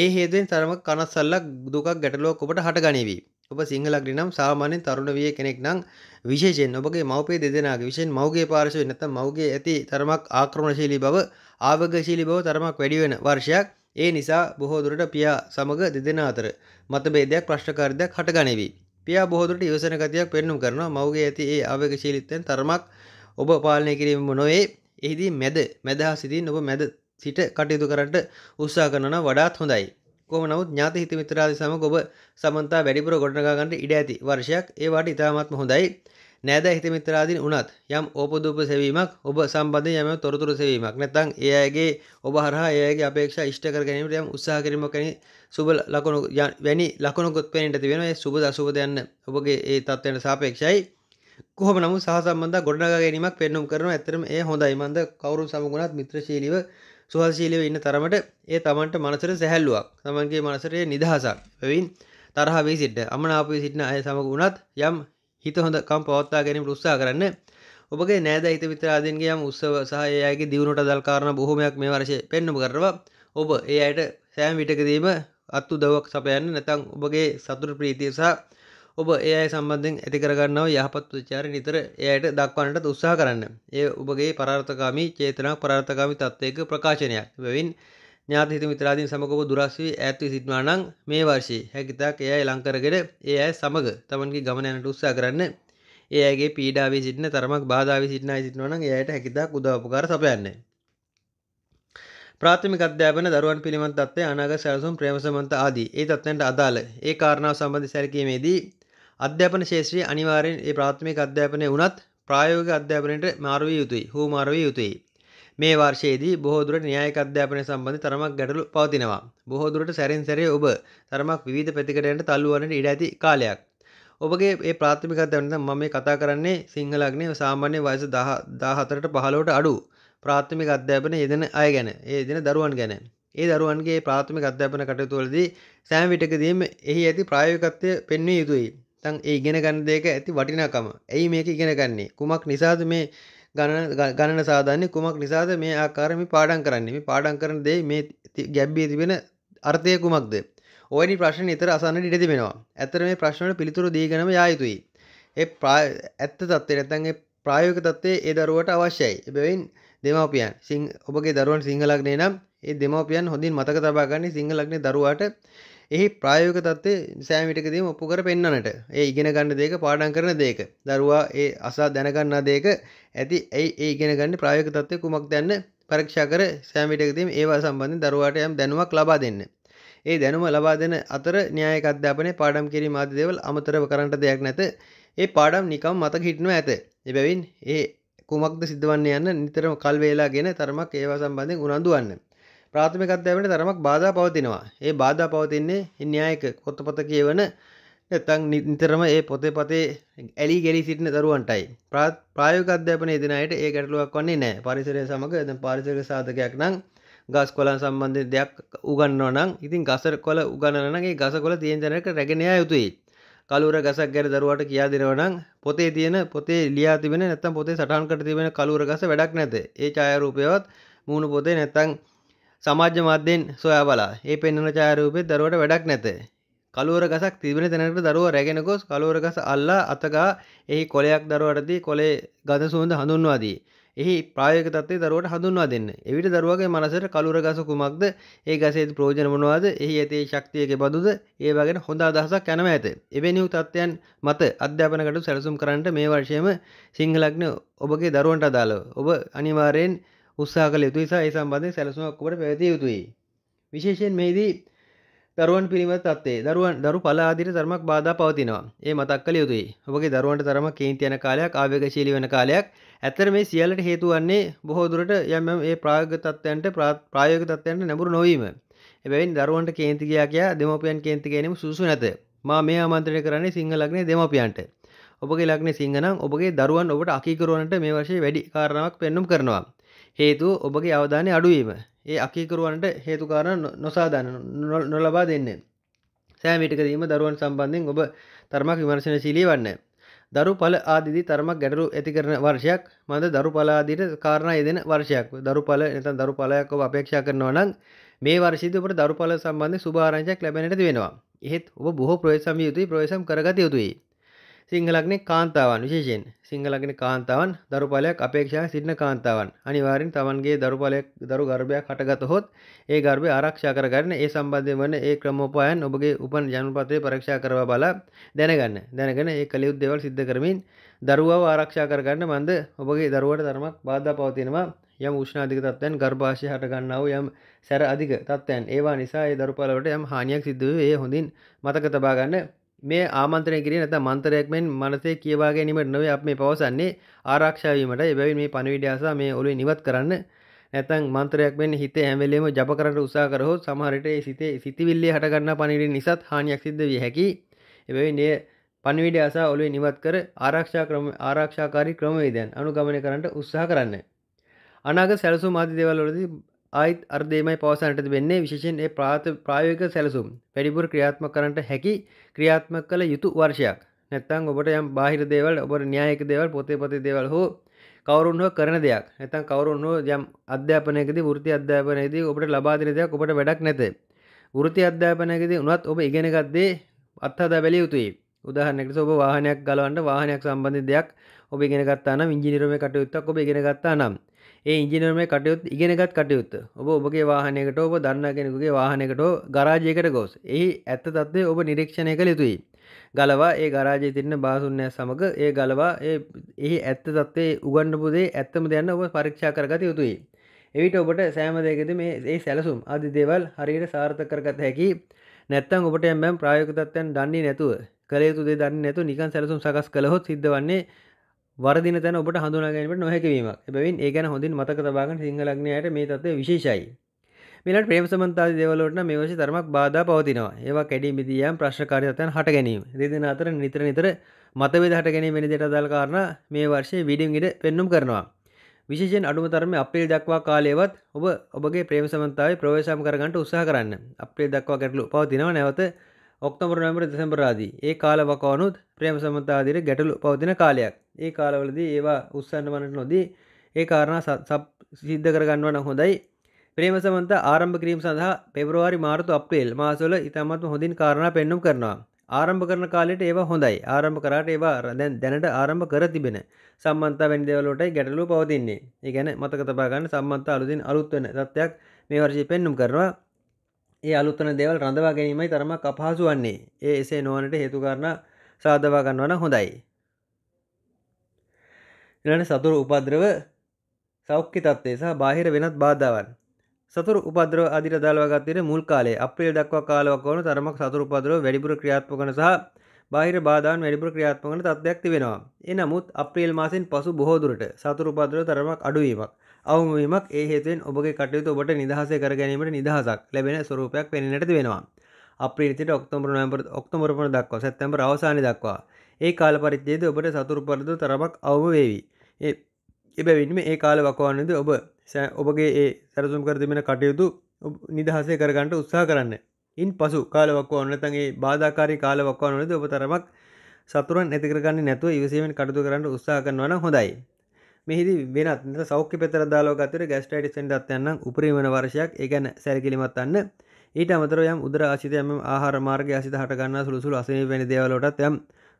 ඒ හේතුවෙන් තරමක් කනස්සල්ලක් දුකක් ගැටලුවක් ඔබට හටගනීවි. ඔබ සිංහලක් නම් සාමාන්‍ය තරුණ විය කෙනෙක් නම් විශේෂයෙන් ඔබගේ මව්පිය දෙදෙනාගේ විශේෂයෙන් මව්ගේ පාර්ශවයෙන් නැත්නම් මව්ගේ ඇති තරමක් ආක්‍රමණශීලී බව ආවගශීලී බව තරමක් වැඩි වෙන වර්ෂයක් ඒ නිසා බොහෝ දුරට පියා සමග දෙදෙනා අතර මතභේදයක් ප්‍රශ්නකාරීත්වයක් හටගනිවි. පියා බොහෝ දුරට ඉවසන ගතියක් පෙන්වුම් කරනවා මව්ගේ ඇති ඒ ආවගශීලීත්වයෙන් තරමක් ඔබ පාලනය කිරීමම නොවේ. එහිදී මැද මැදහා සිටින් ඔබ මැද සිට කටයුතු කරන්නට උත්සාහ කරනවා වඩාත් හොඳයි. කොම නමුත් ඥාත හිත මිත්‍රාදි සමග ඔබ සමන්තා වැඩිපුර ගොඩනගා ගන්නට ඉඩ ඇති වර්ෂයක් ඒ වාට ඉතාමත්ම හොඳයි නෑදෑ හිත මිත්‍රාදීන් උනත් යම් ඕපදූප සෙවීමක් ඔබ සම්බන්ධයෙන් යම් තොරතුරු සෙවීමක් නැත්නම් ඒ අයගේ ඔබ හරහා ඒ අයගේ අපේක්ෂා ඉෂ්ට කර ගැනීමට යම් උත්සාහ කිරීමක් වැනි සුබ ලකුණු වැනි ලකුණු පෙනෙන්නට තිබෙනවා ඒ සුබ අසුබද යන ඔබගේ ඒ තත්ත්වයට සාපේක්ෂයි කොහොම නමුත් සහ සම්බන්ධ ගොඩනගා ගැනීමක් පෙන්නුම් කරනවා ඇත්තටම ඒ හොඳයි මන්ද කවුරුන් සමගුණත් මිත්‍රශීලීව සුහල්ශීලිව ඉන්න තරමට ඒ තමන්ට මනසට සැහැල්ලුවක් තමන්ගේ මනසරේ නිදහසක් පැවින් තරහ වී සිට අමනාපී සිටින අය සමග වුණත් යම් හිත හොඳකම් පවත්තා ගැනීම උත්සාහ කරන්න ඔබගේ නෑද හිත විතරාදන්ගේ යම් උත්සව සහයගේ දියුණුට දල්කාරන බොහොමයක් මේ වර්ෂය පෙන්නුම කරවා ඔබ ඒ අයට සෑම් විටකදීම අත්තු දවක් සපයන්න නැතං ඔබගේ සතුර ප්‍රීතිය සහ ඔබ ඒ සම්බන්ධෙන් ඇතිකරගන්නව යහපත් විචාර නිතර එයට දක්වන්නට උත්සාහ කරන්න. ඒ ඔබගේ පරාර්ථකාමී චේතනා පරාර්ථකාමී තත්ත්වයක ප්‍රකාශනයක් වෙවින් ඥාති හිත මිත්‍රාදීන් සමග ඔබ දුරස් වී ඈත් වී සිටිනවා නම් මේ වර්ෂයේ හැකිතාක් ඒ අය ලං කරගෙන ඒ අය සමග තමන්ගේ ගමන යන්නට උත්සාහ කරන්න. ඒ අයගේ පීඩා වී සිටින තරමක් බාධා වී සිටින අය සිටිනවා නම් ඒ අයට හැකිතාක් උදව් උපකාර සපයන්න. ප්‍රාථමික අධ්‍යාපන දරුවන් පිළිබඳ තත්ත්වය අනාගත සැලසුම් ප්‍රේම සම්බන්ධ ආදී ඒ තත්ත්වයන්ට අදාළ ඒ කාරණා සම්බන්ධ සැලකීමේදී අධ්‍යාපන ශේෂත්‍රයේ අනිවාර්යෙන් ඒ ප්‍රාථමික අධ්‍යාපනය වුණත් ප්‍රායෝගික අධ්‍යාපනයට මාරු විය යුතුයි. හෝ මාරු විය යුතුයි. මේ වර්ෂයේදී බොහෝ දුරට න්‍යායික අධ්‍යාපනය සම්බන්ධ තරමක් ගැටලු පවතිනවා. බොහෝ දුරට සැරින් සැරේ ඔබ තරමක් විවිධ ප්‍රතිකරණයට තල්ලු වන්නට ඉඩ ඇති කාලයක්. ඔබගේ ඒ ප්‍රාථමික අධ්‍යයනය මම මේ කතා කරන්නේ සිංහල අග්නේ සාමාන්‍ය වයස 14ට 15ට අඩු ප්‍රාථමික අධ්‍යාපනයේ යෙදෙන අය ගැන, ඒ යෙදෙන දරුවන් ගැන. ඒ දරුවන්ගේ ප්‍රාථමික අධ්‍යාපන කටයුතු වලදී සෑම විටකදීම එහි ඇති ප්‍රායෝගිකත්වය පෙන්විය යුතුයි. තන් ඒ ඉගෙන ගන්න දෙක ඇති වටිනාකම ඇයි මේක ඉගෙන ගන්නේ කුමක් නිසාද මේ ගණන සාධන්නේ කුමක් නිසාද මේ ආකාරම පාඩන් කරන්නේ මේ පාඩන් කරන දේ මේ ගැබ්බිය තිබෙන අර්ථය කුමක්ද ඔයනි ප්‍රශ්න නිතර අසන්නට ඉඩ තිබෙනවා ඇතර මේ ප්‍රශ්නට පිළිතුරු දීගෙනම යා යුතුයි ඒ ඇත්ත තත්ත්වය නැත්නම් ඒ ප්‍රායෝගික තත්ත්වයේ ඒ දරුවට අවශ්‍යයි එබැවින් දෙමව්පියන් සිං ඔබගේ දරුවන් සිංහලක් නේ නම් ඒ දෙමව්පියන් හොඳින් මතක තබා ගන්න සිංහලක්නේ දරුවාට එහි ප්‍රායෝගික தත්ත්වය සෑම විටකදීම ඔප්පු කර පෙන්වන්නට ඒ ඉගෙන ගන්න දේක පාඩම් කරන දේක දරුවා ඒ අසා දැනගන්නා දේක ඇති ඒ ඒ ඉගෙන ගන්න ප්‍රායෝගික தත්ත්වය කුමක්ද යන්න පරීක්ෂා කර සෑම විටකදීම ඒවා සම්බන්ධයෙන් දරුවාට යම් දැනුමක් ලබා දෙන්න. ඒ දැනුම ලබා දෙන අතර න්‍යායික අධ්‍යාපනයේ පාඩම් කිරීම ආදී දේවල් අමතරව කරන්නට දෙයක් නැත. ඒ පාඩම් නිකම් මතක හිටිනවා ඇත. එබැවින් ඒ කුමක්ද සිද්ධවන්න යන්න නිතරම කල් වේලාගෙන තරමක් ඒවා සම්බන්ධයෙන් උනන්දු වන්න. ප්‍රාථමික අධ්‍යාපනයේ තරමක් බාධා පවතිනවා. ඒ බාධා පවතින්නේ න්‍යායික පොතපත කියවන නැත්නම් නිතරම ඒ පොතේ පතේ ඇලි ගලි සිටින දරුවන්ටයි. ප්‍රායෝගික අධ්‍යාපනයේ දෙන අයට ඒ ගැටලුවක් වන්නේ නැහැ. පරිසරය සමග දැන් පාරිසරික සාධකයක් නම් ගස් කොළන් සම්බන්ධ දෙයක් උගන්වනවා නම් ඉතින් ගස කොළ උගන්වනවා නම් ඒ ගස කොළ තියෙන තැනක රැගෙන යා යුතුයි. කලුවර ගසක් ගැන දරුවාට කියා දෙනවා නම් පොතේ තියෙන පොතේ ලියා තිබෙන නැත්නම් පොතේ සටහන් කර තිබෙන කලුවර ගස වැඩක් නැත. ඒ ඡායාරූපයවත් මූණු පොතේ නැත්නම් සමාජ්‍ය මාධ්‍යෙන් සොයා බලා ඒ පෙන්වන ඡායාරූපයේ දරුවට වැඩක් නැත. කලුවර ගසක් තිබෙන තැනකට දරුවා රැගෙන ගොස් කලුවර ගස අල්ලා අතගා එහි කොලයක් දරුවාට දී කොලේ ගඳ සුවඳ හඳුන්වා දී. එහි ප්‍රායෝගික තත්ත්වය දරුවට හඳුන්වා දෙන්න. එවිට දරුවාගේ මනසට කලුර ගස කුමක්ද? ඒ ගසේ ප්‍රයෝජන මොනවාද? එහි ඇති ශක්තිය කෙබඳුද? ඒ වගේන හොඳ අදහසක් යනව ඇත. එවැනි තත්ත්වයන් මත අධ්‍යාපන කටයුතු සැලසුම් කරන්නට මේ වර්ෂයේම සිංහලඥ ඔබගේ දරුවන්ට අදාළව ඔබ අනිවාර්යෙන් උත්සා කළ යුතුයි සහ ඒ සම්බන්ධය සැලසුමක්කොට පැවැතිය යුතුයි විශේෂයෙන් මෙහිදී දරුවන් පිළිමත් අත්තේ දරුවන් දරු පලාදිර තරමක් බාධා පවතිනවා ඒ මතක් කළ යුතුයි ඔබගේ දරුවන්ට තරම කේන්ති යන කාලයක් ආවේගශීලී වෙන කාලයක් ඇත්තට මේ සියල්ලට හේතු වන්නේ බොහෝ දුරට යම් යම් ඒ ප්‍රායෝගික තත්ත්වයන්ට ප්‍රායෝගික තත්ත්වයන්ට නැඹුරු නොවීම එබැවින් දරුවන්ට කේන්ති ගියා කියා දෙමව්පියන් කේන්ති ගැනීම සුසු නැත මා මේ ආමන්ත්‍රණය කරන්නේ සිංහ ලග්නේ දෙමව්පියන්ට ඔබගේ ලග්නේ සිංහනම් ඔබගේ දරුවන් ඔබට අකීකරුවන්ට මේ වශයෙන් වැඩි කාරණාවක් පෙන්නුම් කරනවා හේතුව ඔබගේ අවධානය අඩුවීම ඒ අකීකරුවන්ට හේතුකාරණ නොසාධන නොලබා දෙන්නේ සෑමිටකදීම දරුවන් සම්බන්ධයෙන් ඔබ තර්මක් විමර්ශන ශීලී වන්න. දරු පල ආදිදි තර්මක් ගැටරු ඇති කරන වර්ෂයක් මද දරු පලාදිට කාරණය දෙන වර්ෂයක් දරු පල එත දරු පලයක් අපේක්ෂා කරනවා නම් මේ වර්ෂිතපට දරු පල සම්බන්ධ සුභාරංචයක් ලැබෙනට වෙනවා. එහෙත් ඔබ බොහෝ ප්‍රවේශම් යුතුයි ප්‍රවේශම් කරගත යුතුයි. සිංහලක්නෙ කාන්තාවන් විශේෂයෙන් සිංහලගෙන කාන්තාවන් දරුපලයක් අපේක්ෂා සිටින කාන්තාවන් අනිවාරෙන් තමන්ගේ දරුපලයක් දරු ගර්භයක් හටගතහොත් ඒ ගර්භය ආරක්ෂා කරගන්න ඒ සම්බන්ධය වන ඒ ක්‍රමෝපායන් ඔබගේ උපන් ජනපතය පරක්ෂා කරවා බලා දැනගන්න දැනගෙන ඒ කළයුත් දෙවල් සිද්ධ කරමින් දරුවව ආරක්ෂා කරගන්න මන්ද ඔබගේ දරුවට ධර්මක් බාධා පවතිනවා යම් උෂ්ණාධික තත්ත්වයන් ගර්භාෂය හටගන්නව යම් සැර අධික තත්ත්වයන් ඒවා නිසා ඒ දරුපාලවට යම් හානියක් සිදුවේ ඒ හොඳින් මතක තබාගන්න මේ ආමන්ත්‍රය කිරේ නැත මන්තරයක් මෙන් මනසේ කියවා ගැනීමට නොවේ අප මේ පවසන්නේ ආරක්ෂාවීමට එබැවින් මේ පණවිඩයාසා මේ ඔලුවේ නිවත් කරන්න නැතන් මන්ත්‍රයක් මෙන් හිතේ හැමලේම ජප කරට උසා කරහොත් සමහරට ඒ සිතේ සිතිවිල්ලේ හටගන්න පණිවිඩ නිසාත් හානියක් සිද්ධ විය හැකි එබැවින් ඒ පණවිඩ අසා ඔලුවේ නිවත් කර ආරක්ෂා ක්‍රම ආරක්ෂාකාරී ක්‍රමවේදයන් අනුගමනය කරන්නට උත්සාහ කරන්න අනාග සැලසුම් ආදී දේවල් වලදී ආයිත් අර්දේමයි පවසනට වෙන්නේ විශෂෙන් ඒ ප්‍රාත ප්‍රායෝක සැලසුම් වැඩිපුර ක්‍රියාත්ම කරට හැකි ක්‍රියාත්ම කළ යුතු වර්ෂයක් නැත්තං ඔබට යම් බාහිර දේවල් ඔබ න්‍යායක දේවල් පොතේ පති දේවල් හෝ කවරුන් හෝ කරන දෙයක් නැතන් කවරුන් හෝ යම් අධ්‍යාපනයකද ෘති අධ්‍යාපනයේදී ඔබට ලබාදින දෙයක් ඔබට වැඩක් නැත ෘති අධ්‍යාපනයකදී උනත් ඔබ ඉගෙනගත්දේ අත්හදා බැලිය යුතුයි උදාහරනෙකට ඔබ වාහනයක් ගලවන්ට වාහනයක් සම්බන්ධ දෙයක් ඔබ ඉගෙනගත්තාන ඉංජිනිරම කටයුත්තක් ඔබ ඉගෙනගත්තා නම් ඒ ඉජිනර්ම කටයුත් ඉගෙනගත් කටයුත්ත ඔබ ඔබගේ වාහනකට ඔබ දන්න කෙනෙකුගේ වාහනකට ගරාජයකට ගොස් එහි ඇත්ත තත්වේ ඔබ නිරක්ෂණය කළ යුතුයි ගලවා ඒ ගරාජය තිරන්න බාසුන්නය සමඟ ඒ ගලවා එහි ඇත්ත තත්වේ උගන්නපුදේ ඇත්තම දෙයන්න ඔබ පරීක්ෂා කරගත යුතුයි එවිට ඔබට සෑමදයකද මේ ඒ සැලසුම් අධි දේවල් හරියට සාර්ථ කරගත හැකි නැත්තං ඔබට එම්බැම් ප්‍රායෝක තත්වයන් දන්නේ නැතුව කළයුතු දෙ දන්න නැතු නිකන් සැලසුම් සකස් කළහොත් සිද්ධ වන්නේ වරදින තැන ඔබට හඳුනාගැනීමට නොහැකිවීම. එබැවින් ඒ ගැන හොඳින් මතක තබාගෙන සිංහල අග්නයාට මේ தත්ත්වය විශේෂයි. මෙලට ප්‍රේම සම්බන්ධතාදී දේවල් වලට නම් මේ වගේ තරමක් බාධා පවතිනවා. ඒවා කැඩී බිඳී යාම ප්‍රශ්නකාරී තත්ත්වයන් හට ගැනීම. දෙදෙනා අතර නිතර නිතර මතභේද හට ගැනීම වෙන දෙයට අදාළ කාරණා මේ වර්ෂයේ වීඩියෝ ඉද පෙන්눔 කරනවා. විශේෂයෙන් අඩුම තරමේ අප්‍රේල් දක්වා කාලයවත් ඔබ ඔබගේ ප්‍රේම සම්බන්ධතාවයේ ප්‍රවේශම් කරගන්න උත්සාහ කරන්න. අප්‍රේල් දක්වා ගැටලු පවතිනවා නැවත ඔක්තොබර් නොවැම්බර් දෙසැම්බර් ආදී ඒ කාලවකවානුත් ප්‍රේම සම්බන්ධතා ආදීර ගැටලු පවතින කාලයක්. ඒ කාලවලදී ඒවා උස්සන්න වන්නට නොදී ඒ කාරණා සිද්ධ කරගන්නවා නම් හොඳයි. ප්‍රේම සම්බන්ධතා ආරම්භ කිරීම සඳහා පෙබරවාරි මාර්තු අප්‍රේල් මාසවල ඉතාමත් හොඳින් කාරණා පෙන්වුම් කරනවා. ආරම්භ කරන කාලයට ඒවා හොඳයි. ආරම්භ කරාට ඒවා දැන් දැනට ආරම්භ කර තිබෙන සම්බන්ධතා වැනි දේවල් වලටයි ගැටලුව පවතින්නේ. ඒ කියන්නේ මතක තබා ගන්න සම්බන්ධතා අලුතින් අලුත් වෙන තත්ත්වයක් මේ වර්ෂයේ පෙන්වුම් කරනවා. ඒ අලුත්තන දෙවල් රඳවා ගැනීමයි තරමක් අපහසු වන්නේ ඒ එසේ නොවනට හේතුකාරණ සාධවා ගන්නවන හොඳයි. එලට සතුරු උපද්‍රව සෞඛ්‍ය තත්වේ සහ බාහිර වෙනත් බාධාවන් සතුරු උපද්‍රව අධිර දාලවගත්තයට මුල් කාලේ අප්‍රේල් දක්වා කාලවක් වන තරමක් සතුරු උපද්‍රව වැඩිපුර ක්‍රියාත්මකන සහ බාහිර බාධාන් වැඩිපුර ක්‍රියාත්මකන තත්ත්වයක් තිබෙනවා. එනමුත් අප්‍රේල් මාසෙන් පසු බොහෝ දුරට සතුරු උපද්‍රව තරමක් අඩුවීමක් අවුවීමක් ඒහෙතුෙන් ඔබගේ කටයුතු ඔබට නිදහස කර ගැනීමට නිදහසක් ලැබෙන ස්වරූපයක් පෙනෙනට වෙනවා අප්‍රීතිට ඔක්තොම්බර නොම්බර ඔක්තොමරපන දක්වා සැත්තැම්බර අවසානි දක්වා ඒ කාල පරිච්චේද ඔබට සතුරු පරදු තරමක් අවම වේවි ඒ එබැවින්ම ඒ කාල වකවාන්නද ඔබ ඔබගේ ඒ සැරසුම් කර දෙමෙන කටයුතු නිදහසේ කරගන්නට උත්සා කරන්න ඉන් පසු කාලවක්ව ඔන්නතගේ බාධාකාරී කාලවක්වා නොද ඔබ තරමක් සතුරන් ඇතිකරගන්න නැතුව ඉවසීමෙන් කටතු කරන්න උත්සා කරනවන හොඳයි මෙහිද වෙනත් සෞඛ්‍ය පෙතර දාලෝකතර ගැස්ටයිට සෙන්ඩත් යන්න උපරීමන වර්ෂයක් ඒගැන සැරකිලිමත්වන්න ඊට අමතර යම් උදර ආශිතයම ආහාර මාර්ග අසිත හටගන්න සුළුසුල් අසේ වැනි දේවලටත් යම්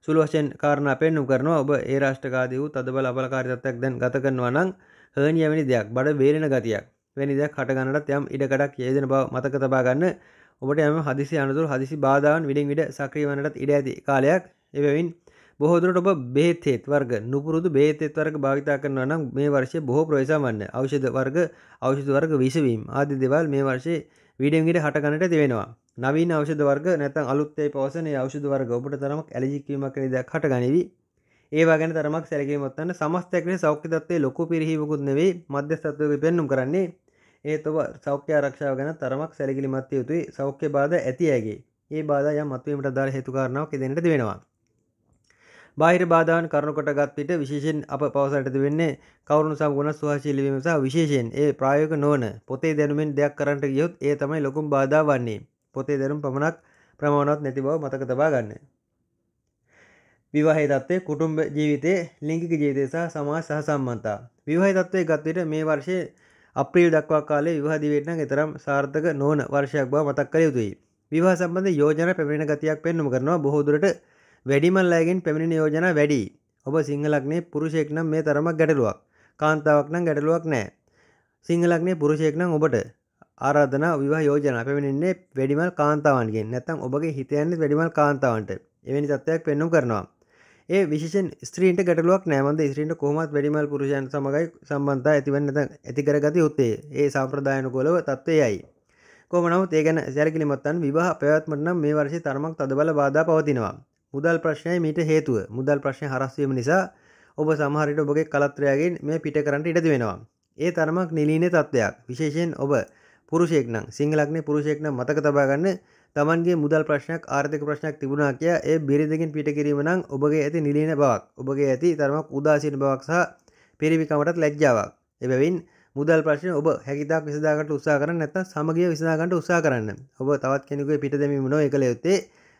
සුළුවශයෙන් කාරණ පෙන්නු කරනවා ඔබ ඒ රාෂ්ටකාදී වූ තදබල අබලකාරිතත්වයක් දැන් ගත කරනවා නම් හර්නියවැනි දෙයක් බඩ බේරෙන ගතියක් වැනි දෙයක් හටගන්නටත් යම් ඉඩකඩක් යෙදෙන බව මතක තබා ගන්න ඔබට යම හදිසි අනතුරු හදිසි බාධාවන් විඩින් විඩ සක්‍රිය වන්නටත් ඉඩ ඇති කාලයක් එබැවින් බොහෝදුරට ඔබ බේතෙත් වර්ග නුපුරුදු බේතෙත් වර්ග භාවිතා කරනවා නම් මේ වර්ෂය බොහෝ ප්‍රවේශමන්න ඖෂධ වර්ග ඖෂධ වර්ග විසවීම් ආදී දේවල් මේ වර්ෂයේ වීඩියෝගෙට හටගන්නට තිබෙනවා. නවීන ඖෂධ වර්ග නැත්නම් අලුත් ඒ පවසන ඒ ඖෂධ වර්ග ඔබට තරමක් ඇලර්ජික් වීමක් කියන දෙයක් හටගනිවි. ඒවා ගැන තරමක් සැලකීමක් ගන්න සමස්තයක්නේ සෞඛ්‍ය තත්ත්වයේ ලොකු පිරිහීමකුත් නෙවෙයි මධ්‍යස්ථත්වයේ පෙන්눔 කරන්නේ. ඒත් ඔබ සෞඛ්‍ය ආරක්ෂාව ගැන තරමක් සැලකිලිමත් විය යුතුයි සෞඛ්‍ය බාධා ඇති අයගේ. ඒ බාධා යම් මතුවීමට අදාළ හේතු කාරණාවක් ඉදෙන්නට දෙනවා. බාහිර බාධාවන් කරුණුකොට ගත් පිට විශේෂයෙන් අප පවසන්නට වෙන්නේ කවුරුන් සමගුණ සුවශීලී වීම සහ විශේෂයෙන් ඒ ප්‍රායෝගික නොවන පොතේ දැනුමින් දෙයක් කරන්නට ගියොත් ඒ තමයි ලොකුම බාධා වන්නේ. පොතේ දැනුම පමණක් ප්‍රමාණවත් නැති බව මතක තබා ගන්න. විවාහයේ தත්ත්වය කුටුම්බ ජීවිතයේ ලිංගික ජීවිතය සහ සමාජ සහසම්බන්ධතා. විවාහයේ தත්ත්වයේ ගත් විට මේ වර්ෂයේ අප්‍රීල් දක්වා කාලේ විවාහදිවයට නම් එතරම් සාර්ථක නොවන වර්ෂයක් බව මතක් කළ යුතුයි. විවාහ සම්බන්ධ යෝජනා පැමිණෙන ගතියක් පෙන්වම කරනවා බොහෝ දුරට වැඩිමල්ලාගෙන් පැමිණි යෝජන වැඩි ඔබ සිංහලක්නේ පුරුෂයෙක්නම් මේ තරමක් ගැටලුවක් කාන්තාවක්නම් ගැටලුවක් නෑ සිංහලක්නේ පුරුෂයෙක්නම් ඔබට ආරාධන විවා යෝජන පැමිණින්නේ වැඩිමල් කාන්තාවන්ගේ නැත්තම් ඔබගේ හිතයන්නේ වැඩිමල් කාන්තාවන්ට එවැනි තත්ත්වයක් පෙන්නුම් කරනවා ඒ විශෂෙන් ස්ත්‍රීන්ට ගැටලුවක් නෑමද ස්ත්‍රීන්ට කොමත් වැඩිමල් පුරුෂයන් සමඟයි සම්බන්ධතා ඇතිවන්න ඇතිකරගති යුත්තේ ඒ සම්ප්‍රදායනකොලව තත්වයයි කොමනමුත් ඒ ගැන සැරකිලිමත්තන් විවාහ පැවැත්මට නම් මේ වර්ෂය තරමක් තදබල බාධා පවතිනවා මුදල් ප්‍රශ්නය මීට හේතුව මුදල් ප්‍රශ්නය හරස්වීම නිසා ඔබ සමහරිට ඔබගේ කලත්‍රයාගෙන් මේ පිට කරට ඉඩති වෙනවා ඒ තරමක් නිලීනේ තත්ත්වයක් විශේෂයෙන් ඔබ පුරුෂෙක්නම් සිංහලක්න පුරුෂෙක්න මතක තබාගන්න තමන්ගේ මුදල් ප්‍රශ්නයක් ආර්ථක ප්‍රශ්නයක් තිබුණා කිය ඒ බිරිදකින් පිට කිරීමනම් ඔබගේ ඇති නිලීන බවක් ඔබගේ ඇති තරමක් උදාසින බවක් සහ පිරිවිකමටත් ලැජ්ජාවක් එබැවින් මුදල් ප්‍රශ්න ඔබ හැකිතාක් විසදාකට උත්සා කරන්න නැත සමගිය විසදාකට උත්සා කරන්න ඔබ තවත් කෙනෙකුේ පිට දෙමීම නො එකළ යුත්තේ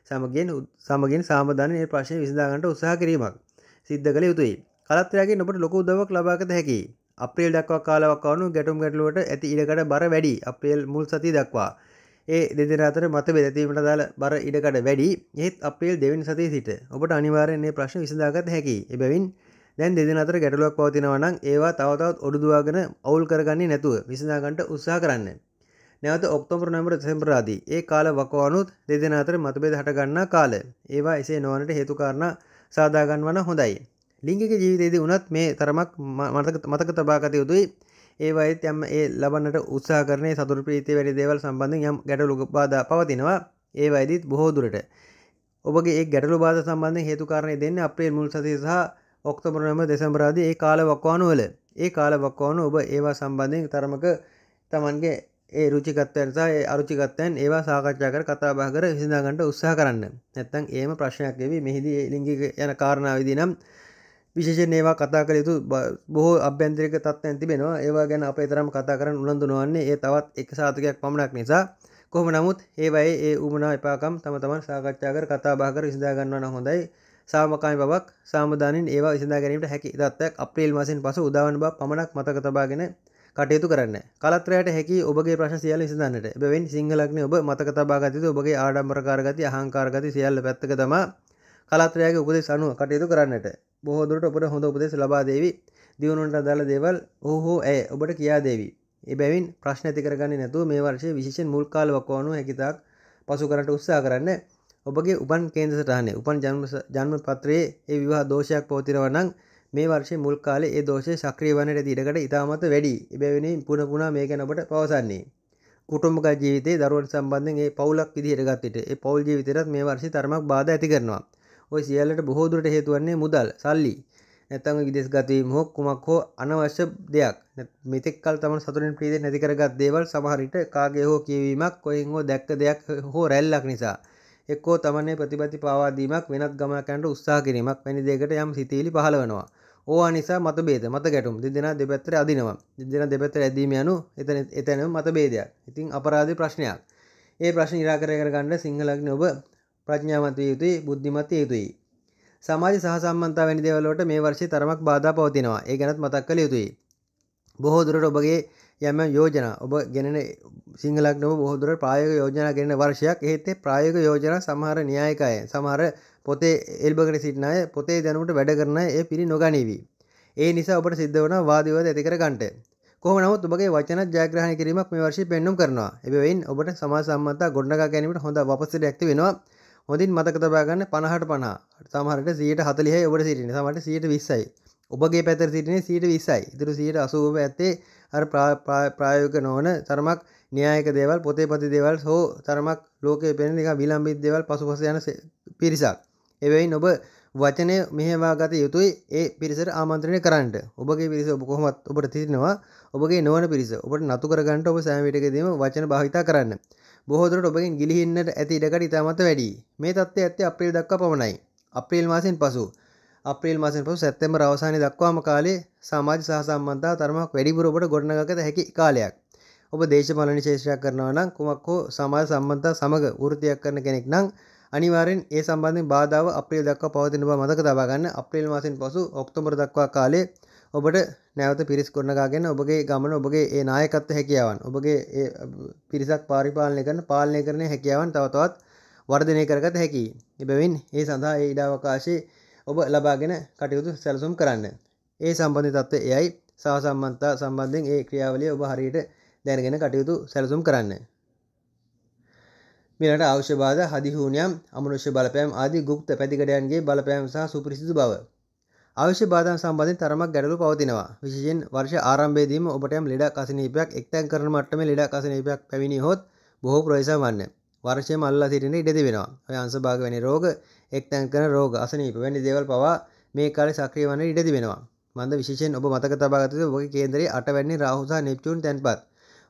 සමගෙන් සමගින් සාමධන ප්‍රශ්ය විසිදාගන්නට උත්සාහ කිරීමක් සිද්ධ කළ යුතුයි කලත්තරයාගේ නොට ලොක උදවක් ලබාගත හැකි අපේල් දක්වා කාලවක්කවනු ගැටුම් ගැටලුවට ඇති ඉඩකට බර වැඩි අපේල් මුල් සති දක්වා ඒ දෙදෙන අතර මත බෙදැතීමට දාල බර ඉඩකට වැඩි ඒත් අපේල් දෙවින් සති සිට ඔබට අනිවාරයන්නේ ප්‍රශ්න විසදාගත හැකි එබැවින් දැන් දෙදෙන අතර ගැටලුවක් පවතිනවනම් ඒවා තවතවත් ඔඩුදවාගෙන අවුල් කරගන්නේ නැතුව විසඳාගන්ට උත්සා කරන්න නැවත ඔක්තෝම්බර නොවැම්බර් දෙසැම්බර් ආදී ඒ කාල වකවානුත් දෙදෙනා අතර මතභේද හටගන්නා කාලය. ඒවා එසේ නොවනට හේතු කාරණා සාදා ගන්නවන හොඳයි. ලිංගික ජීවිතයේදී උනත් මේ තරමක් මතක තබා ගත යුතුයි. ඒවායිත් යම් ඒ ලබන්නට උත්සාහකරණයේ සතුරු ප්‍රීතිය වැඩි දේවල් සම්බන්ධයෙන් යම් ගැටලු බාධා පවතිනවා. ඒවායිදීත් බොහෝ දුරට ඔබගේ ඒ ගැටලු බාධා සම්බන්ධයෙන් හේතු කාරණේ දෙන්නේ අප්‍රේල් මුල් සතිය සහ ඔක්තෝබර් නොවැම්බර් දෙසැම්බර් ආදී ඒ කාල වකවානුවල ඒ කාල වකවානු ඔබ ඒවා සම්බන්ධයෙන් තරමක තමන්ගේ ඒ රුචිකත්වයන් සහ ඒ අරුචිකත්වයන් ඒවා සාකච්ඡා කර කතා බහ කර විසඳගන්නට උත්සාහ කරන්න. නැත්නම් ඒම ප්‍රශ්නයක් වෙවි. මෙහිදී ලිංගික යන කාරණාවේදී නම් විශේෂයෙන් ඒවා කතා කළ යුතු බොහෝ අභ්‍යන්තරික තත්ත්වයන් තිබෙනවා. ඒවා ගැන අපේ තරම් කතා කරන්න උනන්දු නොවන්නේ ඒ තවත් එක සාධකයක් පමණක් නිසා. කොහොම නමුත් ඒවයි ඒ උමනා එපාකම් තම තමන් සාකච්ඡා කර කතා බහ කර විසඳා ගන්නවන හොඳයි සාමකාමී බවක් සාමදානින් ඒවා විසඳා ගැනීමට හැකි තත්ත්වයක් අප්‍රේල් මාසයෙන් පසු උදාවන බව පමණක් මතක තබාගෙන කටයුතු කරන්න කලත්‍රයට හැකි ඔබගේ ප්‍රශ් සියල විසඳන්නට එබැවින් සිංහලක්න ඔබ මතක තබාගතිතු ඔබගේ ආඩම්බරකාරගති අහංකාරගති සියල්ල පැත්තක තම කලත්‍රයාගේ උපදෙස් අනුව කටයුතු කරන්නට බොහෝදුරට ඔබට හොඳ උපදෙස් ලබාදේවි දියුණුන්ට අදාළ දේවල් ඔහෝ ඇය ඔබට කියාදේවි එබැවින් ප්‍රශ්න ඇති කරගන්න නැතු මේ වර්ෂය විශෂෙන් මුල්කාලවක් වනු හැකිතාක් පසු කරට උත්සා කරන්න ඔබගේ උපන් කේන්ද සටහනේ උපන් ජන්ම පත්‍රයේ ඒ විවාහ දෝෂයක් පවතිරවනං මේ වර්ෂය මුල් කාලේ ඒ දෝෂය සක්‍රිය වන්නට ඇති ඉඩකට ඉතාමත් වැඩි. එබැවිනි පුන පුනා මේ ගැන ඔබට පවසන්නේ. කුටුම්බක ජීවිතයේ දරුවන් සම්බන්ධයෙන් ඒ පවුලක් විදිහට ගත් විට ඒ පවුල් ජීවිතයටත් මේ වර්ෂේ තරමක් බාධා ඇති කරනවා. ওই සියල්ලට බොහෝ දුරට හේතු වන්නේ මුදල්, සල්ලි. නැත්නම් විදේශගත වීම හෝ කුමක් හෝ අනවශ්‍ය දෙයක්. මෙතෙක් කල තමන් සතුටින් ප්‍රීතිය නැති කරගත් දේවල් සමහර විට කාගේ හෝ කියවීමක්, කොහෙන් හෝ දැක්ක දෙයක් හෝ රැල්ලක් නිසා එක්කෝ තමන්නේ ප්‍රතිපති පාවාදීමක් වෙනත් ගමනකට උත්සාහ කිරීමක් වැනි දෙයකට යම් සිතීලි පහළ වෙනවා. ඕවා නිසා මතබේද මත ගැටුම් දෙදෙන දෙපැත්තට අදිනවා දෙදෙන දෙපැත්තට ඇදීම යනු එතන එතැන මතබේදයක් ඉතිං අපරාධ ප්‍රශ්නයක් ඒ ප්‍රශ්න ඉරාකරය කරගන්න සිංහලක්න ඔබ ප්‍රඥාමතය යුතුයි බුද්ධිමතය යුතුයි සමාජ සහසම්මන්තා වැනි දෙවලට මේ වර්ෂය තරමක් බාධා පවතිනවා ඒ ගැනත් මතක් කළ යුතුයි බොහෝ දුරට ඔබගේ යම යෝජන ඔබ ගෙනන සිංහලක්නව බොහදුර ප්‍රායක යෝජනා ගෙන වර්ෂයක් ඒත්තේ ප්‍රායක යෝජන සමහර න්‍යායකය සමහර පොතේ එල්බගෙන සිටින අය පොතේ දැනුමට වැඩ කරන ඒ පිරි නොගනීවි. ඒ නිසා ඔබට සිද්ධ වන වාදවිවාද ඇති කර ගන්නට. කොහොම නමුත් ඔබගේ වචන ජයග්‍රහණය කිරීමක් මේ වර්ෂයේ පෙන්වුම් කරනවා. එබැවින් ඔබට සමාජ සම්මතතා ගොඩනගා ගැනීමට හොඳ අවස්ථාවක් ඇති වෙනවා. හොඳින් මතක තබා ගන්න 50ට 50 සමහරට 140යි ඔබට සිටින්නේ සමහරට 120යි ඔබගේ පැත්තට සිටින්නේ 120යි ඉතුරු 180 ඇත්තේ අර ප්‍රායෝගික නොවන තරමක් න්‍යායික දේවල් පොතේ පති දේවල් හෝ තරමක් ලෝකයේ පෙනෙන එක විලම්භිත දේවල් පසුපස යන පිරිසක් එවැයි නොබ වචනය මෙහවාගත යුතුයි ඒ පිරිසට ආමන්ත්‍රණය කරන්නට ඔබගේ පිරිස ඔබකොහොමත් ඔබට තිරෙනවා ඔබගේ නොවන පිරිස ඔබට නතුකරගන්නට ඔබ සෑමිටකදීම වචන භාවිතා කරන්න බොහෝදුරට ඔබගින් ගිලිහින්නට ඇති ඉඩකට ඉතාමත වැඩි මේ තත්ත්වය ඇත්තේ අප්‍රේල් දක්වා පමණයි අප්‍රේල් මාසින් පසු අප්‍රේල් මාසින් පසු සැත්තැම්බර් අවසානයේ දක්වාම කාලේ සමාජ සහ සම්බන්ධතා තරමක් වැඩිපුර ඔබට ගොඩනගාගත හැකි කාලයක් ඔබ දේශපාලන ශේෂයක් කරනවා නම් කුමක් හෝ සමාජ සම්බන්ධතා සමග වෘත්තියක් කරන කෙනෙක් නම් අනිවාරෙන් ඒ සම්බන්ධ බාධාව අප්‍රේල් දක්වා පවතින බව මතක තබා ගන්න අප්‍රේල් මාසෙන් පසු ඔක්තෝබර් දක්වා කාලේ ඔබට නැවත පිරිස් කරනකාගෙන ඔබගේ ගමන ඔබගේ ඒ නායකත්ව හැකියාවන් ඔබගේ පිරිසක් පාරිපාලනය කරන පාලනය කරන හැකියාවන් තවතවත් වර්ධනය කරගත හැකි එබැවින් ඒ සඳහා ඒ ඉඩාවකාශයේ ඔබ ලබාගෙන කටයුතු සැලසුම් කරන්න ඒ සම්බන්ධ තත්ත්ව එයයි සහ සම්බන්තා සම්බන්ධයෙන් ඒ ක්‍රියාවලිය ඔබ හරියට දැනගෙන කටයුතු සැලසුම් කරන්න මෙලට අවශ්‍යබාධ හදිහූනියම් අමනුෂ්‍ය බලපෑම් ආදී ගුප්ත පැතිකඩයන්ගේ බලපෑම් සහ සුපිරිසිදු බව. අවශ්‍ය බාධා සම්බන්ධින් තරමක් ගැටලු පවතිනවා. විශේෂයෙන් වර්ෂ ආරම්භයේදීම ඔබට යම් ලෙඩක් අසනීපයක් එක්තැන් කරන මට්ටමේ ලෙඩක් අසනීපයක් පැමිණි හොත් බොහෝ ප්‍රවේශම් වන්නේ. වර්ෂයම අල්ලා සිටින්න ඉඩ තිබෙනවා. ඔය අංශභාග වැනි රෝග, එක්තැන් කරන රෝග, අසනීප වැනි දේවල් පවා මේ කාලේ සක්‍රිය වන්න ඉඩ තිබෙනවා. මන්ද විශේෂයෙන් ඔබ මතක තබා ගත යුතු ඔබගේ කේන්දරයේ 8 වැනි රාහු සහ නෙප්චූන් තැන්පත්.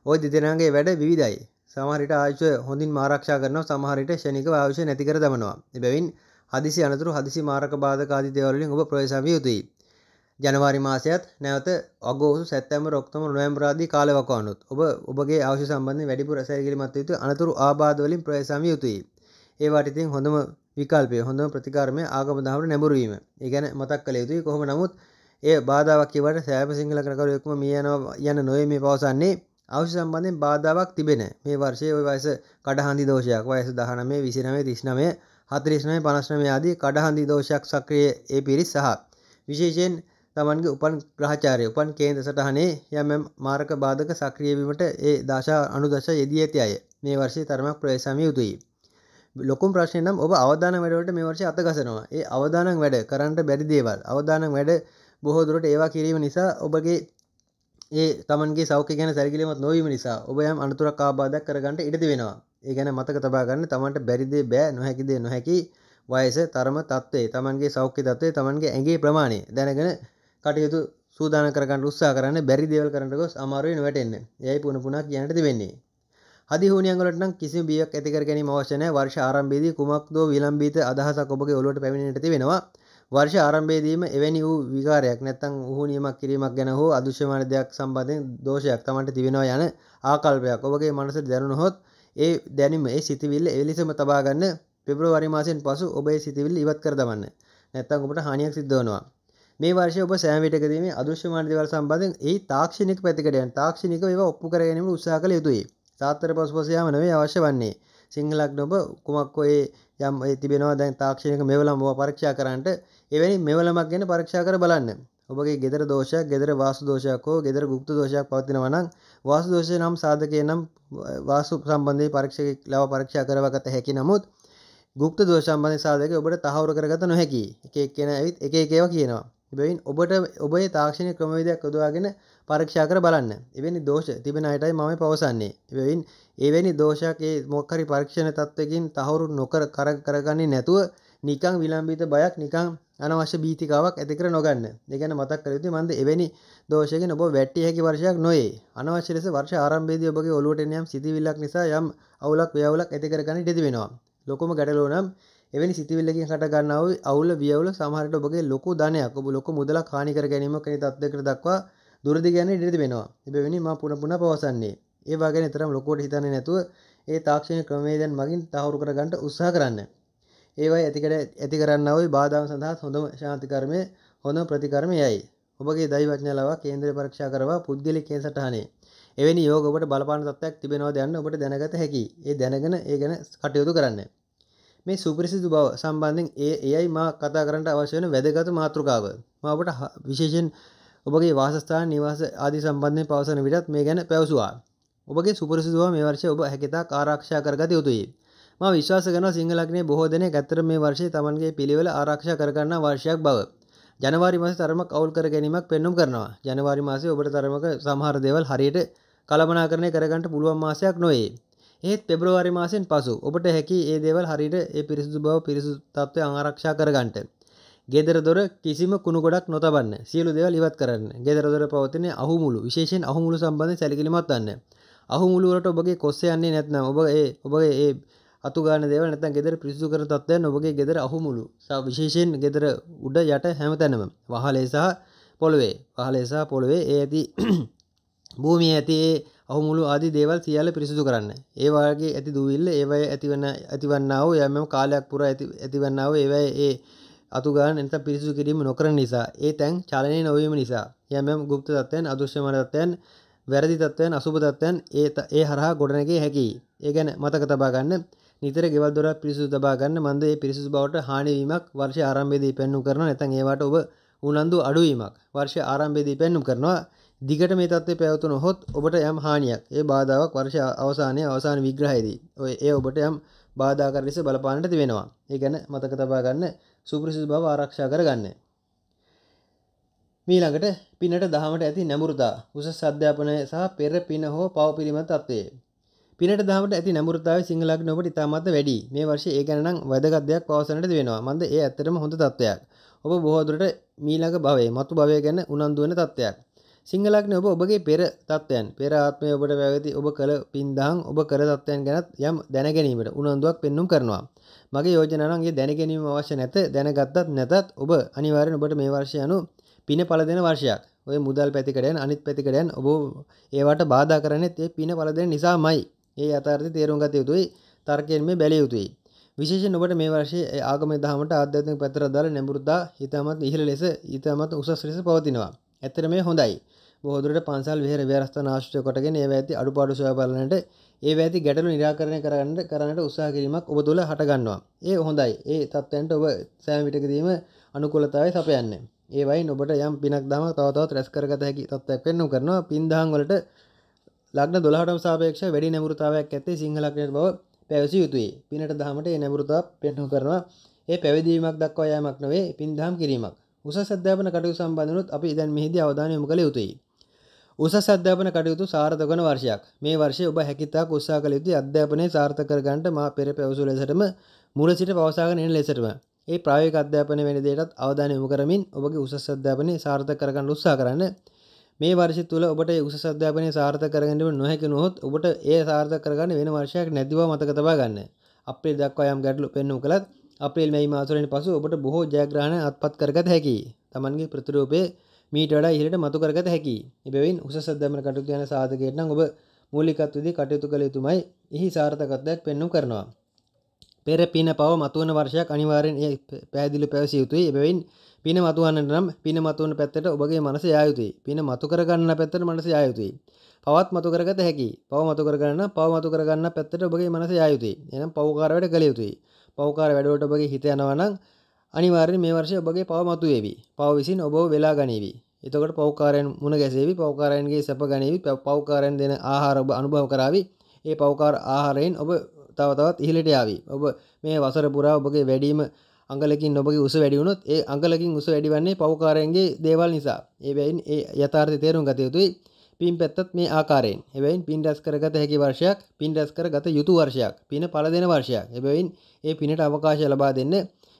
ওই දෙදෙනාගේ වැඩ විවිධයි. සමහරට ආයුෂ හොඳින් මාරක්ෂා කරනවා සමහරට ෂණිකව ආයුෂ නැති කර දමනවා. එබැවින් හදිසි අනතුරු හදිසි මාරක බාධක ආදී දේවල් වලින් ඔබ ප්‍රවේශම් විය යුතුයි. ජනවාරි මාසයත් නැවත අගෝස්තු සැප්තැම්බර් ඔක්තෝබර් නොවැම්බර් ආදී කාලවකවානුත් ඔබ ඔබගේ ආයුෂ සම්බන්ධයෙන් වැඩිපුර සැලකිලිමත් යුතු අනතුරු ආබාධ වලින් ප්‍රවේශම් විය යුතුයි. ඒවාට ඉතින් හොඳම විකල්පය හොඳම ප්‍රතිකාරමය ආගම දහමට නැඹුරු වීම. ඒ කියන්නේ මතක් කළ යුතුයි කොහොම නමුත් ඒ බාධාවක් කියවට සෑම සිංහල කරකරුවෙක්ම මිය යනවා යන නොවේ මේ පවසන්නේ අවශ්‍ය සම්බන්ධෙන් බාධාවක් තිබෙන මේ වර්ෂයේ ඔය වයස කඩහන්දි දෝෂයක් වයස 19 29 39 49 59 ආදී කඩහන්දි දෝෂයක් සක්‍රිය ඒ පිරිස් සහ විශේෂයෙන් තමන්ගේ උපන් ග්‍රහචාරය උපන් කේන්ද්‍ර සටහනේ යම් යම් මාරක බාධක සක්‍රිය වීමට ඒ දශා අනුදශ යෙදී ඇති අය මේ වර්ෂයේ තරමක් ප්‍රවේශමිය යුතුයි. ලොකුම ප්‍රශ්නේ නම් ඔබ අවදානම් වැඩවලට මේ වර්ෂයේ අත ගසනවා. ඒ අවදානම් වැඩ කරන්න බැරි දේවල් අවදානම් වැඩ බොහෝ දුරට ඒවා කිරීම නිසා ඔබගේ ඒ තමන්ගේ සෞඛ්‍ය ගැන සැලකිලිමත් නොවීම නිසා ඔබ යම් අනතුරක් ආබාධයක් කරගන්න ඉඩ වෙනවා. ඒ ගැන මතක තබා ගන්න තමන්ට බැරි දේ බෑ නොහැකි දේ නොහැකි වයස, තරම, තත්ත්වය, තමන්ගේ සෞඛ්‍ය තත්ත්වය, තමන්ගේ ඇඟේ ප්‍රමාණය දැනගෙන කටයුතු සූදානම් කරගන්න උත්සාහ කරන්න බැරි දේවල් කරන්න ගොස් අමාරු වෙන වැටෙන්න. එයයි පුන පුනා කියන්නට දෙවෙන්නේ. හදි හුණියන් වලට නම් කිසිම බියක් ඇති කර ගැනීම අවශ්‍ය නැහැ. වර්ෂ ආරම්භයේදී කුමක්දෝ විලම්භිත අදහසක් ඔබගේ ඔලුවට පැමිණෙන්නට තිබෙනවා. වර්ෂ ආරම්භයේදීම එවැනි වූ විකාරයක් නැත්තං වූ නියමක් කිරීමක් ගැන හෝ අදුශ්‍යමාන දෙයක් සම්බන්ධයෙන් දෝෂයක් තමන්ට තිබෙනවා යන ආකල්පයක් ඔබගේ මනසට දැනුණහොත් ඒ දැනීම ඒ සිතිවිල්ල එලෙසම තබාගන්න පෙබ්‍රවරි මාසයෙන් පසු ඔබේ සිතිවිල්ල ඉවත් කර දමන්න නැත්තං ඔබට හානියක් සිද්ධ වෙනවා මේ වර්ෂය ඔබ සෑමිටකදීම අදෘශ්‍යමාන දේවල් සම්බන්ධයෙන් ඒ තාක්ෂණික පැතිකඩයන් තාක්ෂණිකව ඒවා ඔප්පු කර ගැනීමට උත්සාහ කළ යුතුයි. සාතර පසුපස යාම නොවේ අවශ්‍ය වන්නේ. සිංහලක් නොබ කුමක් ඔය යම් තිබෙනවා දැන් තාක්ෂණයක මෙවලම් ව පරක්ෂා කරන්නට එවැනි මෙවලමක් ගැන පරක්ෂා කර බලන්න ඔබගේ ගෙදර දෝෂයක් ගෙදර වාසු දෝෂයක් හෝ ගෙදර ගුප්ත දෝෂයක් පවතිනවා නම් වාසු දෝෂය නම් සාධකය නම් වාසු සම්බන්ධයේ පරීක්ෂක ලව පරීක්ෂා කරවගත හැකි නමුත් ගුප්ත දෝෂ සම්බන්ධ සාධක ඔබට තහවුරු කරගත නොහැකි එක එක්කෙන ඇවිත් එක එක ඒවා කියනවා එබැවින් ඔබට ඔබේ තාක්ෂණික ක්‍රමවේදයක් යොදවාගෙන පරක්ෂා කර බලන්න එවැනි දෝෂ තිබෙන අයටයි මම පවසන්නේ එවයින් එවැනි දෝෂයක් ඒ මොක්කරි පරීක්ෂණ තත්ත්වකින් තහවුරු නොකර කර කරගන්නේ නැතුව නිකං විලම්බිත බයක් නිකං අනවශ්‍ය බීතිකාවක් ඇතිකර නොගන්න දෙගැන මතක් කරයුතු මන්ද එවැනි දෝෂයගෙන් ඔබ වැට්ටි හැකි වර්ෂයක් නොයේ අනවශ්‍ය ලෙස වර්ෂ ආරම්භේදී ඔබගේ ඔලුවට යම් සිතිවිල්ලක් නිසා යම් අවුලක් ව්‍යවුලක් ඇතිකරගන්න ඩෙති වෙනවා ලොකම ගැටලෝ නම් එවැනි සිතිවිල්ලකින් හටගන්නාව අවුල වියවුල සමහරට ඔබගේ ලොකු ධනයක් ඔබ ලොකු මුදලක් හානි කර ගැනීමක් කෙන තත්ත්වයකට දක්වා දුරදි ගැන ඉඩි වෙනවා එබැවිනි ම පුනපුන පවසන්නේ ඒ වගේ තරම් ලොකෝට හිතන්නේ නැතුව ඒ තාක්ෂණ ක්‍රමේදන් මගින් තහවුරු කරගන්නට උත්සාහ කරන්න ඒවයි ඇතිකට ඇති කරන්න ඔයි බාධාව සඳහා හොඳම ශාන්තිකර්මය හොඳ ප්‍රතිකර්මයයි ඔබගේ දයිවඥලාව කේන්ද්‍ර පරක්ෂා කරවා පුද්ගලි කේසටහනේ එවැනි යෝග ඔබට බලපාන තත්ත්වයක් තිබෙනවා දැන්න ඔබට දැනගත හැකි ඒ දැනගෙන ඒ ගැන කටයුතු කරන්න මේ සුපිරිසිදු බව සම්බන්ධයෙන් ඒ එයයි මා කතා කරන්නට අවශ්‍ය වෙන වැදගත් මාතෘකාව මා ඔබට විශේෂයෙන් ඔබගේ වාසස්ථාන නිවාස ආදී සම්බන්ධයෙන් පවසන විටත් මේ ගැන පැවසුවා. ඔබගේ සුපුරසුදු බව මේ වර්ෂයේ ඔබ හැකිතාක් ආරක්ෂා කරගත යුතුයි. මා විශ්වාස කරනවා සිංහ ලග්නයේ බොහෝ දෙනෙක් ඇත්තට මේ වර්ෂයේ Tamanගේ පිළිවෙල ආරක්ෂා කරගන්නා වර්ෂයක් බව. ජනවාරි මාසේ තරමක් අවුල් කර ගැනීමක් පෙන්වුම් කරනවා. ජනවාරි මාසේ ඔබට තරමක සමහර දේවල් හරියට කලමනාකරණය කරගන්න පුළුවන් මාසයක් නොවේ. ඒත් පෙබරවාරි මාසෙන් පසු ඔබට හැකි ඒ දේවල් හරියට ඒ පිරිසිදු බව පිරිසිදු තත්ත්වය ආරක්ෂා කරගන්න. ගෙදර දොර කිසිම කුණු ගොඩක් නොතබන්න සියලු දෙවල් ඉවත් කරන්න ගෙදර දොර පවතින අහුමුළු විශේෂයෙන් අහුමුළු සම්බන්ධ සැලකිලිමත් වන්න අහුමුළුවලට ඔබගේ කොස්සේ යන්නේ නැත්නම් ඔබ ඒ ඔබගේ ඒ අතු ගන්න දේවල් නැත්නම් ගෙදර පිරිසිදු කර තත්ත්වයන් ඔබගේ ගෙදර අහුමුළු සහ විශේෂයෙන් ගෙදර උඩ යට හැමතැනම වහලේ සහ පොළවේ වහලේ සහ පොළවේ ඒ ඇති භූමිය ඇති ඒ අහුමුළු ආදී දේවල් සියල්ල පිරිසිදු කරන්න. ඒ වාගේ ඇති දුවිල්ල ඒවය ඇතිවන ඇතිවන්නා වූ යම් යම් කාලයක් පුරා ඇතිවන්නා වූ ඒවයේ ඒ අතුගාන එනිසා පිරිසිදු කිරීම නොකරන නිසා ඒ තැන් චලනය නොවීම නිසා යම් යම් ගුප්ත තත්ත්වයන් අදෘශ්‍යමාන තත්ත්වයන් වැරදි තත්ත්වයන් අසුබ තත්ත්වයන් ඒ ඒ හරහා ගොඩනැගිය හැකියි. ඒ ගැන මතක තබා ගන්න නිතර ගෙවල් දොරවල් පිරිසිදු තබා ගන්න මන්ද මේ පිරිසිදු බවට හානි වීමක් වර්ෂ ආරම්භයේදී පෙන්වු කරනවා නැත්නම් ඒවට ඔබ උනන්දු අඩු වීමක් වර්ෂ ආරම්භයේදී පෙන්වු කරනවා දිගට මේ තත්ත්වය පැවතුනොත් ඔබට යම් හානියක් ඒ බාධාවක් වර්ෂ අවසානයේ අවසාන විග්‍රහයේදී ඔය ඒ ඔබට යම් බාධාකාර ලෙස බලපාන්නට වෙනවා. ඒ ගැන මතක තබා ගන්න සුපිරිසිදු බව ආරක්ෂා කරගන්න. මීළඟට පිනට දහමට ඇති නැමුරතා උසස් අධ්‍යාපනය සහ පෙර පින හෝ පව පිළිමත් අත්වේ. පිනට දහමට ඇති නැමුරතාව සිංහලක් නොට ඉතාමත් වැඩි මේ වර්ෂ ඒ ගැනනම් වැදගත්යක් පවසනට වෙනවා මන්ද ඒ ඇතරම හොඳ තත්වයක් ඔබ බොහෝදුරට මීළඟ භවේ මතු භවය ගැන උනන්දුවන තත්වයක්. සිංහලක්න ඔබ ඔබගේ පෙර තත්වයන් පෙරාත්මය ඔබට පැවති ඔබ කළ පින්දාහන් ඔබ කර තත්වයන් ගැනත් යම් දැනගැනීමට උනන්දුවක් පෙන්නුම් කරනවා. මගේ යෝජනන්ගේ දැනගැනීම අවශ්‍ය නැත දැනගත්තත් නැතත් ඔබ අනිවාරෙන් ඔබට මේ වර්ෂය අනු පින පල දෙෙන වර්ෂයක් ඔය මුදල් පැතිකටයන් අනිත් පැතිකටයන් ඔබ ඒවට බාධා කරනෙත් ඒ පින පලදෙන නිසා මයි ඒ අතාර්ථ තේරුම් ගත යුතුයි තර්කයෙන් මේ බැලිය යුතුයි විශේෂ ඔබට මේ වර්ෂය ආගම දහමට අධ්‍යාත්මක පැතර දාල නැඹුරුදා හිතාමත් ඉහළ ලෙස ඉතාමත් උසස් ලෙස පවතිනවා ඇතර මේ හොඳයි බොහදුරට පන්සල් විහර ව්‍යරස්ථ නාශ්‍රය කොටගෙන ඒව ඇති අඩුපාඩු සොය බලනට ඒ වැති ගැටලු නිරාකරණය කරන්න කරන්නට උත්සා කිරීමක් ඔබ තුළ හටගන්නවා ඒ හොඳයි ඒ තත්ත්වන්ට ඔබ සෑම විටකදීම අනුකූලතාවයි සපයන්නේ ඒවයි ඔබට යම් පිනක් දම තවතවත් රැස්කරගත හැකි තත්ත්වයක් පෙන්නු කරනවා පින්දහන් වලට ලක්න දොලාටම සාපේක්ෂ වැඩි නැමුරතාවයක් ඇත්තේ සිංහලක්නයට බව පැවසි යුතුයි පිනට දහමට ඒ නැමුරතා පෙන්හු කරනවා ඒ පැවිදීමක් දක්වා යෑමක් නොවේ පින්දහම් කිරීමක් උස සධ්‍යාපන කටයු සම්බඳනුත් අපි ඉදන් මෙහිදී අවධානයම කළ යුතුයි උසස් අධ්‍යාපන කටයුතු සාර්ථක වන වර්ෂයක්. මේ වර්ෂයේ ඔබ හැකිතාක් උත්සාහ කළ යුතුයි අධ්‍යාපනයේ සාර්ථක කර ගන්නට මා පෙර පැවසු ලෙසටම මුල සිට පවසාගෙන එන ලෙසටම. ඒ ප්‍රායෝගික අධ්‍යාපන වෙන දෙයටත් අවධානය යොමු කරමින් ඔබගේ උසස් අධ්‍යාපනය සාර්ථක කර ගන්න උත්සාහ කරන්න. මේ වර්ෂය තුල ඔබට උසස් අධ්‍යාපනය සාර්ථක කරගන්න නොහැකි නොහොත් ඔබට ඒ සාර්ථක කරගන්න වෙන වර්ෂයක් නැතිව මතක තබා ගන්න. අප්‍රේල් දක්වා යම් ගැටලු පෙන්වු කළත් අප්‍රේල් මැයි මාසවලින් පසු ඔබට බොහෝ ජයග්‍රහණ අත්පත් කරගත හැකියි. Tamanගේ ප්‍රතිරූපයේ මීට වඩා ඉහළට මතු කරගත හැකියි. එබැවින් උසස් අධ්‍යාපන කටයුතු යන සාධකයට නම් ඔබ මූලිකත්වයේදී කටයුතු කළ යුතුමයි. එහි සාර්ථකත්වයක් පෙන්වු කරනවා. පෙර පින පව මතුවන වර්ෂයක් අනිවාර්යෙන් ඒ පැහැදිලි පැවසිය යුතුයි. එබැවින් පින මතුවන්නට නම් පින මතුවන පැත්තට ඔබගේ මනස යා යුතුයි. පින මතු කරගන්න පැත්තට මනස යා යුතුයි. පවත් මතු කරගත හැකි. පව මතු කරගන්න පව මතු කරගන්න පැත්තට ඔබගේ මනස යා යුතුයි. එහෙනම් පවකාර වැඩ කළ යුතුයි. පවකාර වැඩවලට ඔබගේ හිත යනවා නම් අනිවාර්යෙන් මේ වර්ෂය ඔබගේ පව මතුවේවි. පව විසින් ඔබව වෙලා ගනීවි. එතකොට පෞකාරයන් මුණ ගැසේවි. පෞකාරයන්ගේ සැප ගනීවි. පෞකාරයන් දෙන ආහාර ඔබ අනුභව කරાવી. ඒ පෞකාර ආහාරයෙන් ඔබ තව තවත් ඉහළට යාවි. ඔබ මේ වසර පුරා ඔබගේ වැඩිම අඟලකින් ඔබගේ උස වැඩි වුණොත් ඒ අඟලකින් උස වැඩි වන්නේ පෞකාරයන්ගේ දේවල් නිසා. ඒ වෙයින් ඒ යථාර්ථය තේරුම් ගත යුතුයි. පින් පැත්තත් මේ ආකාරයෙන් එබැවින් පින් රැස් කරගත හැකි වර්ෂයක් පින් රැස් කරගත යුතු වර්ෂයක් පින පළ දෙන වර්ෂයක් එබැවින් ඒ පිනට අවකාශය ලබා දෙන්න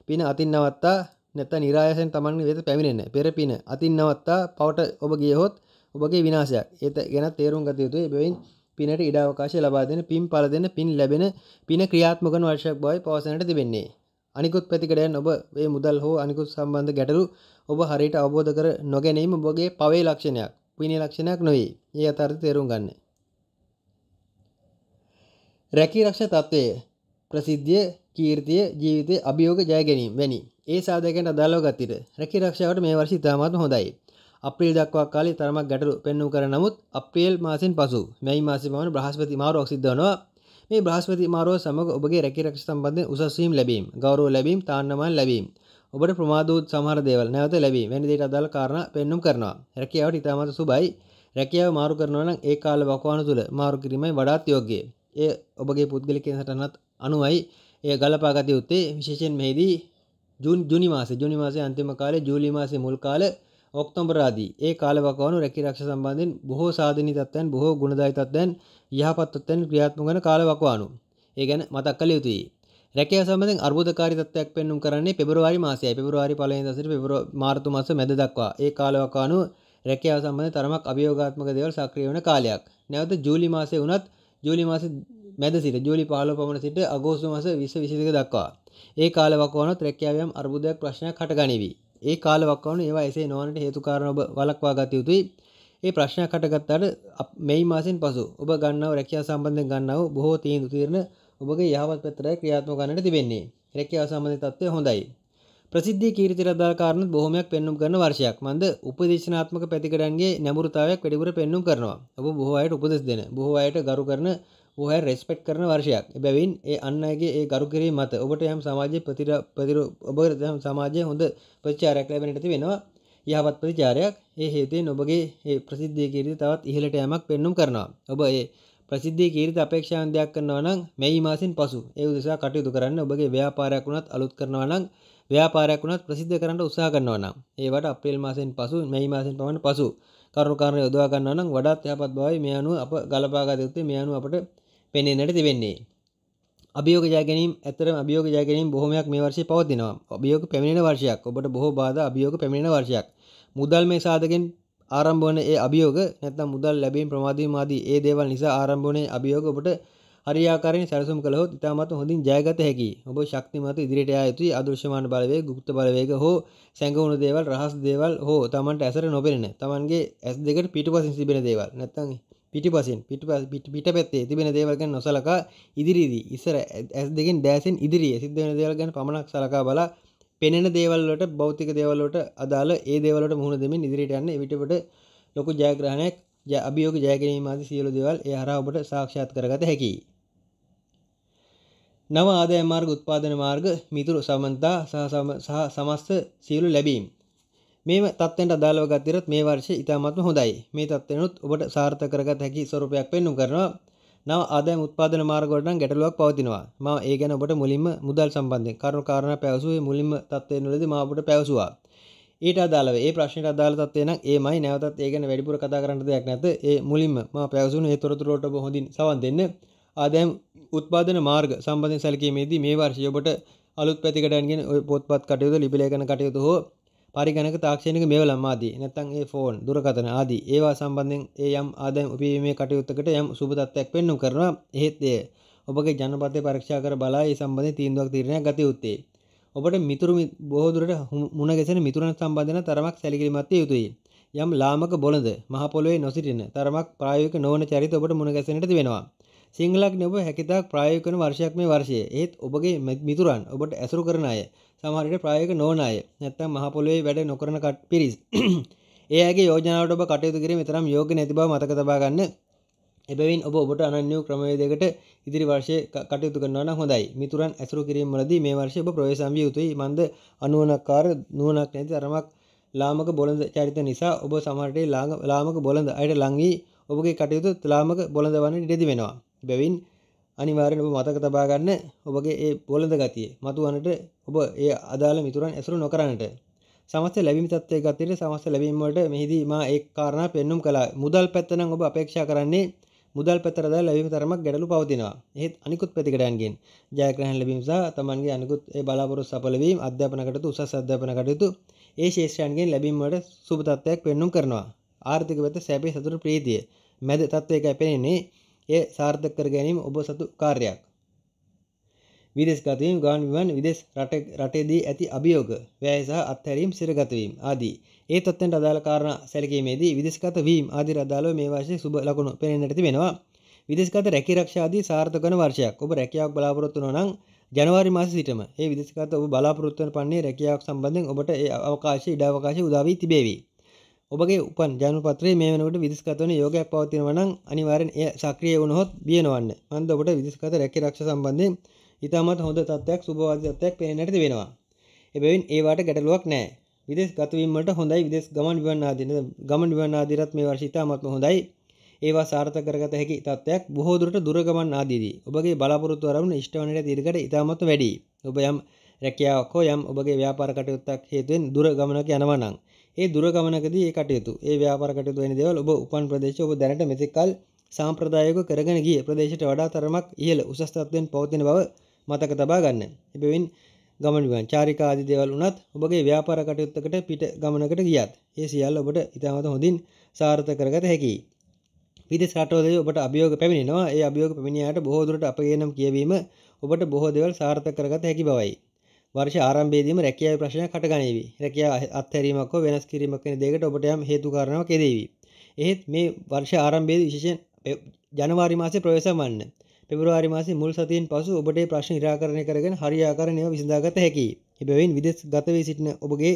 පින අතින් නවත්තා නැත්නම් નિરાයසෙන් තමන්ගේ වෙත පැමිණෙන්නේ පෙර පින අතින් නවත්තා පවට ඔබ ගියහොත් ඔබගේ විනාශයක්. ඒත ගැන තේරුම් ගත යුතුයි. එබැවින් පිනට ඉඩ අවකාශය ලබා දෙන පින් පල දෙන පින් ලැබෙන පින ක්‍රියාත්මක වන වර්ෂයක් බවයි පවසනට තිබෙන්නේ. අනිකුත් ප්‍රතිකඩයන් ඔබ මේ මුදල් හෝ අනිකුත් සම්බන්ධ ගැටලු ඔබ හරියට අවබෝධ කර නොගැනීම ඔබගේ පවේ ලක්ෂණයක්. පිනේ ලක්ෂණයක් නොවේ. ඒ අතර්ථ තේරුම් ගන්න. රැකී රක්ෂා තත්ත්වය ප්‍රසිද්ධිය කීර්තිය ජීවිතය අභියෝග ජයගැනීම වැනි ඒ සාධකෙන් අදාළවගත්තට රැකි රක්ෂාවට මේ වර්ෂි තාමත්ම හොඳයි. අප්‍රේල් දක්වා කාලේ තරමක් ගැටලු පෙන්වූ කර නමුත් අප්‍රේල් මාසෙන් පසු මැයි මාසෙ පමණ බ්‍රහස්පති මාරුවක් සිද්ධ වෙනවා. මේ බ්‍රහස්පති මාරුව සමග ඔබගේ රැකි රක්ෂා සම්බන්ධයෙන් උසස් වීම ලැබීම, ගෞරව ලැබීම, තාන්නමාන ලැබීම, ඔබට ප්‍රමාදෝත් සමහර දේවල් නැවත ලැබීම වැනි දේට අදාළ කාරණා පෙන්වුම් කරනවා. රැකියාවට ඉතාමත් සුබයි. රැකියාව මාරු කරනවා නම් ඒ කාල වකවානු තුල මාරු කිරීමයි වඩාත් යෝග්‍ය. ඒ ඔබගේ පුද්ගලික සටහනත් අනුවයි එය ගලපාගත යුත්තේ විශේෂෙන් මෙහිදී ජුන් ජුනි මාසේ ජුනි මාසේ අන්තිම කාලේ ජූලි මාසේ මුල් කාලේ ඔක්තෝබර් ආදී ඒ කාලවකවානු රැකී ආරක්ෂා සම්බන්ධයෙන් බොහෝ සාධනී තත්ත්වයන් බොහෝ ගුණදායී තත්ත්වයන් යහපත් තත්ත්වයන් ක්‍රියාත්මක වන කාලවකවානු ඒ ගැන මතක් කළ යුතුයි රැකියාව සම්බන්ධයෙන් අර්බුදකාරී තත්ත්වයක් පෙන්වුම් කරන්නේ පෙබරවාරි මාසයයි පෙබරවාරි පළවෙනිදා සිට පෙබරවාරි මාර්තු මාස මැද දක්වා ඒ කාලවකවානු රැකියාව සම්බන්ධ තරමක් අභියෝගාත්මක දේවල් සක්‍රිය වන කාලයක්. නැවත ජූලි මාසයේ වුණත් ජූලි මාස මැද සිට ජූලි පහලෝ පමණ සිට අගෝස්තු මස විස විසික දක්වා. ඒ කාලවක්වනොත් රැක්කෑවයම් අර්බුදයක් ප්‍රශ්නයක් හටගනිවී. ඒ කාලවක්වන ඒවා එසේ නොවනට හේතුකාරණ වලක්වා ගත යුතුයි. ඒ ප්‍රශ්නයක් හටගත්තාට මෙයි මාසින් පසු ඔබ ගන්නව රැකියා සම්බන්ධයෙන් ගන්නව බොහෝ තීන්දු තීරණ ඔබගේ යහපත් පැත්තට ක්‍රියාත්මක කරන්නට තිබෙන්නේ. රැකියාව සම්බන්ධ තත්ත්වය හොඳයි. ප්‍රසිද්ධ කීර්ති රදාල් කාරණත් බොහොමයක් පෙන්නුම් කරන වර්ෂයක් මන්ද උපදේශනාත්මක පැතිකඩන්ගේ නැඹුරුතාවයක් වැඩිපුර පෙන්නුම් කරනවා ඔබ බොහෝ අයට උපදෙස් දෙන බොහෝ අයට ගරු කරන ඔහය රෙස්පෙට් කරන වර්ෂයක් එබැවින් ඒ අන්නගේ ඒ ගරු කිරීම මත ඔබට යම් සමාජය ප්‍රතිර ප්‍රතිර ඔබ යම් සමාජය හොඳ ප්‍රචාරයක් ලැබෙනට වෙනවා යහපත් ප්‍රතිචාරයක් ඒ හේතුවෙන් ඔබගේ ඒ ප්‍රසිද්ධිය කීර්ති තවත් ඉහළට යෑමක් පෙන්눔 කරනවා ඔබ ඒ ප්‍රසිද්ධිය කීර්ති අපේක්ෂාවන් දෙයක් කරනවා නම් මෙයි මාසින් පසු ඒ උදෙසා කටයුතු කරන්න ඔබගේ ව්‍යාපාරයක් වුණත් අලුත් කරනවා නම් ව්‍යාපාරයක් වුණත් ප්‍රසිද්ධ කරන්න උත්සාහ කරනවා නම් ඒවට අප්‍රේල් මාසයෙන් පසු මැයි මාසයෙන් පමණ පසු කරුණු කාරණා යොදවා ගන්නවා නම් වඩාත් යහපත් බවයි මේ අනුව අප ගලපා ගත යුත්තේ මේ අනුව අපට පෙනෙන්නට තිබෙන්නේ අභියෝග ජය ගැනීම ඇතරම අභියෝග ජය ගැනීම බොහොමයක් මේ වර්ෂයේ පවතිනවා. අභියෝග පැමිණෙන වර්ෂයක්. ඔබට බොහෝ බාධා අභියෝග පැමිණෙන වර්ෂයක්. මුදල් මේ සාධකෙන් ආරම්භ වන ඒ අභියෝග නැත්නම් මුදල් ලැබීම ප්‍රමාදීම් ආදී ඒ දේවල් නිසා ආරම්භ වන අභියෝග ඔබට හරියාකාරයෙන් සැලසුම් කළහොත් ඉතාමත් හොඳින් ජයගත හැකි. ඔබ ශක්තිමත් ඉදිරියට යා යුතුයි. ආදර්ශමාන බලවේග, গুপ্ত බලවේග හෝ සැඟවුණු දේවල්, රහස් දේවල් හෝ Tamanට ඇසර නොපෙනෙන, Tamanගේ ඇස් දෙකට පිටුපසින් තිබෙන දේවල්. නැත්තම් පිටිපසින් පිටපැත්තේ තිබෙන දේවල් ගැන නොසලකා ඉදිරියේදී ඉස්සර ඇස් දෙකෙන් දැසෙන් ඉදිරියේ සිද්ධ වෙන දේවල් ගැන පමණක් සලකා බලා පෙනෙන දේවල් වලට භෞතික දේවල් වලට අදාළ ඒ දේවල් වලට මුහුණ දෙමින් ඉදිරියට යන්න එවිටපට ලොකු ජයග්‍රහණයක් අභියෝග ජයගැනීම ආදී සියලු දේවල් ඒ හරහා ඔබට සාක්ෂාත් කරගත හැකියි නව ආදාය මාර්ග උත්පාදන මාර්ග මිතුරු සමන්තා සහ සමස්ත සියලු ලැබීම් මේ තත්ත්වයට අදාළව ගත්තොත් මේ වර්ෂය ඉතාමත්ම හොඳයි මේ තත්ත්වෙනුත් ඔබට සාර්ථක කරගත හැකි ස්වරූපයක් පෙන්වු කරනවා නව ආදායම් උත්පාදන මාර්ග වලට නම් ගැටලුවක් පවතිනවා මම ඒ ගැන ඔබට මුලින්ම මුදල් සම්බන්ධයෙන් කරුණු කාරණා පැවසුවේ මුලින්ම තත්ත්වෙනුලදී මම ඔබට පැවසුවා ඊට අදාළව ඒ ප්‍රශ්නයට අදාළ තත්ත්වය නම් ඒමයි නැවතත් ඒ ගැන වැඩිපුර කතා කරන්න දෙයක් නැත ඒ මුලින්ම මම පැවසුණු ඒ තොරතුරු වලට ඔබ හොඳින් සවන් දෙන්න ආදෑම් උත්පාදන මාර්ග සම්බන්ධයෙන් සැලකීමේදී මේ වර්ෂය ඔබට අලුත් පැතිකඩන්ගෙන් ඔය පොත්පත් කටයුතු ලිපිලේඛන කටයුතු හෝ පරිගණක තාක්ෂණික මේවලම් ආදී නැත්නම් ඒ ෆෝන් දුරකථන ආදී ඒවා සම්බන්ධයෙන් ඒ යම් ආදායම් උපයීමේ කටයුත්තකට යම් සුබ තත්ත්වයක් පෙන්වු කරනවා එහෙත් එය ඔබගේ ජනපදයේ පරීක්ෂා කර බලා ඒ සම්බන්ධයෙන් තීන්දුවක් තීරණයක් ගත යුත්තේ ඔබට මිතුරු බොහෝ දුරට මුණ ගැසෙන මිතුරන් සම්බන්ධන තරමක් සැලකිලිමත් විය යුතුයි යම් ලාමක බොළඳ මහ පොළොවේ නොසිටින තරමක් ප්‍රායෝගික නොවන චරිත ඔබට මුණ ගැසෙන්නට වෙනවා සිංහලක් නොබ හැකිතාක් ප්‍රායෝගික කරන වර්ෂයක් මේ වර්ෂය. ඒත් ඔබගේ මිතුරන් ඔබට ඇසුරු කරන අය සමහර විට ප්‍රායෝගික නොවන අය නැත්නම් මහ පොළොවේ වැඩ නොකරන කට් පිරිස් ඒගේ යෝජනාවට ඔබ කටයුතු කිරීම තරම් යෝග්‍ය නැති බව මතක තබා ගන්න. එබැවින් ඔබ ඔබට අනන්‍ය ක්‍රමවේදයකට ඉදිරි වර්ෂයේ කටයුතු කරනවා නම් හොඳයි. මිතුරන් ඇසුරු කිරීම වලදී මේ වර්ෂයේ ඔබ ප්‍රවේශම් විය යුතුයි. මන්ද අනුවණකාර නුවණක් නැති තරමක් ලාමක බොළඳ චරිත නිසා ඔබ සමහර ලාමක බොළඳ අයට ලං ඔබගේ කටයුතු ලාමක බොළඳ වන්න ඉඩදී වෙනවා. බැවින් අනිවාර්යෙන් ඔබ මතක තබා ගන්න ඔබගේ ඒ බොළඳ ගතිය මතුවනට ඔබ ඒ අදාළ මිතුරන් ඇසුරු නොකරන්නට සමස්ත ලැබීම් තත්ත්වයේ ගතියට සමස්ත ලැබීම් වලට මෙහිදී මා එක් කාරණා පෙන්눔 කළා මුදල් පැත්ත නම් ඔබ අපේක්ෂා කරන්නේ මුදල් පැත්තට දාලා ලැබීම් තරමක් ගැටලු පවතිනවා එහෙත් අනිකුත් ප්‍රතිකඩයන්ගෙන් ජයග්‍රහණ ලැබීම සහ තමන්ගේ අනිකුත් ඒ බලාපොරොත්තු සඵල වීම අධ්‍යාපන කටයුතු උසස් අධ්‍යාපන කටයුතු ඒ ශේෂ්ත්‍රයන්ගෙන් ලැබීම් වලට සුබ තත්ත්වයක් පෙන්눔 කරනවා ආර්ථික පැත්ත සැපේ සතුට ප්‍රීතිය මැද තත්ත්වයකයි පෙනෙන්නේ එය සාර්ථක කර ගැනීම ඔබ සතු කාර්යයක්. විදේශගතවීම ගමන් විමන් විදේශ රටේදී ඇති අභියෝග වැය සහ අත්හැරීම් සිරගත වීම ආදී ඒ තත්ත්වයන්ට අදාළ කාරණා සැලකීමේදී විදේශගත වීම ආදී අදාළව මේ වර්ෂයේ සුබ ලකුණු පෙනෙන්නට තිබෙනවා. විදේශගත රැකී ආරක්ෂා ආදී සාර්ථක වන වර්ෂයක්. ඔබ රැකියාවක් බලාපොරොත්තු වෙනවා නම් ජනවාරි මාසෙ සිටම ඒ විදේශගත ඔබ බලාපොරොත්තු වන පන්නේ රැකියාවක් සම්බන්ධයෙන් ඔබට ඒ අවකාශය ඉඩ අවකාශය උදා වී තිබේවි. ඔබගේ උපන් ජනපත්‍රයේ මේ වෙනකොට විදිස්ගත වන යෝගයක් පවතිනවා නම් අනිවාර්යෙන් එය සක්‍රිය වුණහොත් බියනවන්න. මන්ද ඔබට විදිස්ගත රැකී ආරක්ෂා සම්බන්ධයෙන් ඊටමත් හොඳ තත්ත්වයක් සුබවාදී තත්ත්වයක් පේන නැති වෙනවා. එබැවින් ඒ වාට ගැටලුවක් නැහැ. විදේශගත වීම වලට හොඳයි විදේශ ගමන් විවන් ආදී ගමන් විවන් ආදීරත් මේ වර්ෂ ඊටමත් හොඳයි. ඒවා සාර්ථක කරගත හැකි තත්ත්වයක් බොහෝ දුරට දුර ගමන් ආදීදී ඔබගේ බලාපොරොත්තු අරමුණ ඉෂ්ටවන්නට දීර්ඝට ඊටමත් වැඩි. ඔබ යම් රැකියාවක් හෝ යම් ඔබගේ ව්‍යාපාර කටයුත්තක් හේතුවෙන් දුර ගමනක යනවා නම් ඒ දුරගමනකදී ඒ කටයුතු ඒ ව්‍යාපාර කටයුතු වෙන දේවල් ඔබ උපන් ප්‍රදේශයේ ඔබ දැනට මෙතෙක්කල් සාම්ප්‍රදායිකව කරගෙන ගිය ප්‍රදේශයට වඩා තරමක් ඉහළ උසස් තත්ත්වයෙන් පවතින බව මතක තබා ගන්න. එබැවින් ගමන විමන් චාරිකා ආදී දේවල් වුණත් ඔබගේ ව්‍යාපාර කටයුත්තකට පිට ගමනකට ගියත් ඒ සියල්ල ඔබට ඉතාමත් හොඳින් සාර්ථක කරගත හැකියි. විදේශ රටවලදී ඔබට අභියෝග පැමිණෙනවා. ඒ අභියෝග පැමිණියාට බොහෝ දුරට අපගේ නම් කියවීම ඔබට බොහෝ දේවල් සාර්ථක කරගත හැකි බවයි. වර්ෂ ආරම්භයේදීම රැකියාවේ ප්‍රශ්නයක් හටගනීවි. රැකියාව අත්හැරීමක් හෝ වෙනස් කිරීමක් වෙන දෙයකට ඔබට යම් හේතු කාරණාවක් එදෙවි. එහෙත් මේ වර්ෂ ආරම්භයේදී විශේෂයෙන් ජනවාරි මාසයේ ප්‍රවේශම් වන්න. පෙබරවාරි මාසයේ මුල් සතියෙන් පසු ඔබට මේ ප්‍රශ්න निराකරණය කරගෙන හරියාකාරණයව විසඳාගත හැකියි. එබැවින් විදෙස් ගත වී සිටින ඔබගේ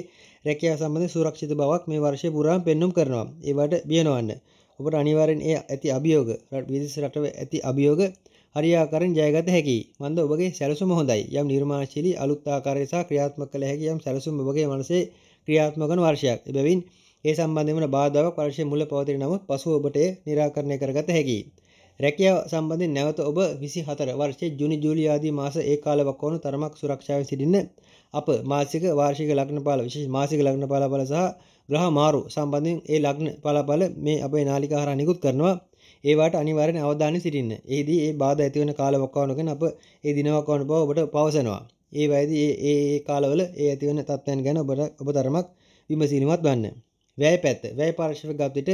රැකියාව සම්බන්ධ සුරක්ෂිත බවක් මේ වර්ෂය පුරාම පෙන්눔 කරනවා. ඒවට බිය නොවන්න. ඔබට අනිවාර්යෙන් ඒ ඇති අභියෝග විදෙස් රටව ඇති අභියෝග හරියාකරෙන් ජයගත හැකියි. මන්ද ඔබගේ සැලසුම හොඳයි. යම් නිර්මාණශීලී අලුත් ආකාරයක සහ ක්‍රියාත්මක කළ හැකි යම් සැලසුම් ඔබගේ මනසේ ක්‍රියාත්මක වන වර්ෂයක්. එබැවින් ඒ සම්බන්ධ වන බාධාවක් වර්ෂයේ මුල පවතින නමුත් පසුව ඔබට නිරාකරණය කරගත හැකියි. රැකියාව සම්බන්ධයෙන් නැවත ඔබ 24 වර්ෂයේ ජුනි ජූලි ආදී මාස ඒ කාලවක වන තරමක් සුරක්ෂාවෙන් සිටින්න අප මාසික වාර්ෂික ලග්නපාල විශේෂ මාසික ලග්නපාලපල සහ ග්‍රහ මාරු සම්බන්ධයෙන් ඒ ලග්න පලාපල මේ අපේ නාලිකා හරහා නිකුත් කරනවා ඒවට අනිවාර්යෙන් අවධානය සිටින්න. එෙහිදී ඒ බාධා ඇති වෙන කාලවකවානුව ගැන අප ඒ දිනවකවානුව බව ඔබට පවසනවා. ඒ වයදී ඒ ඒ කාලවල ඒ ඇති වෙන තත්ත්වයන් ගැන ඔබට ඔබ තරමක් විමසීමවත් වන්න. වැය පැත්ත. වැය පාර්ශ්වය ගත් විට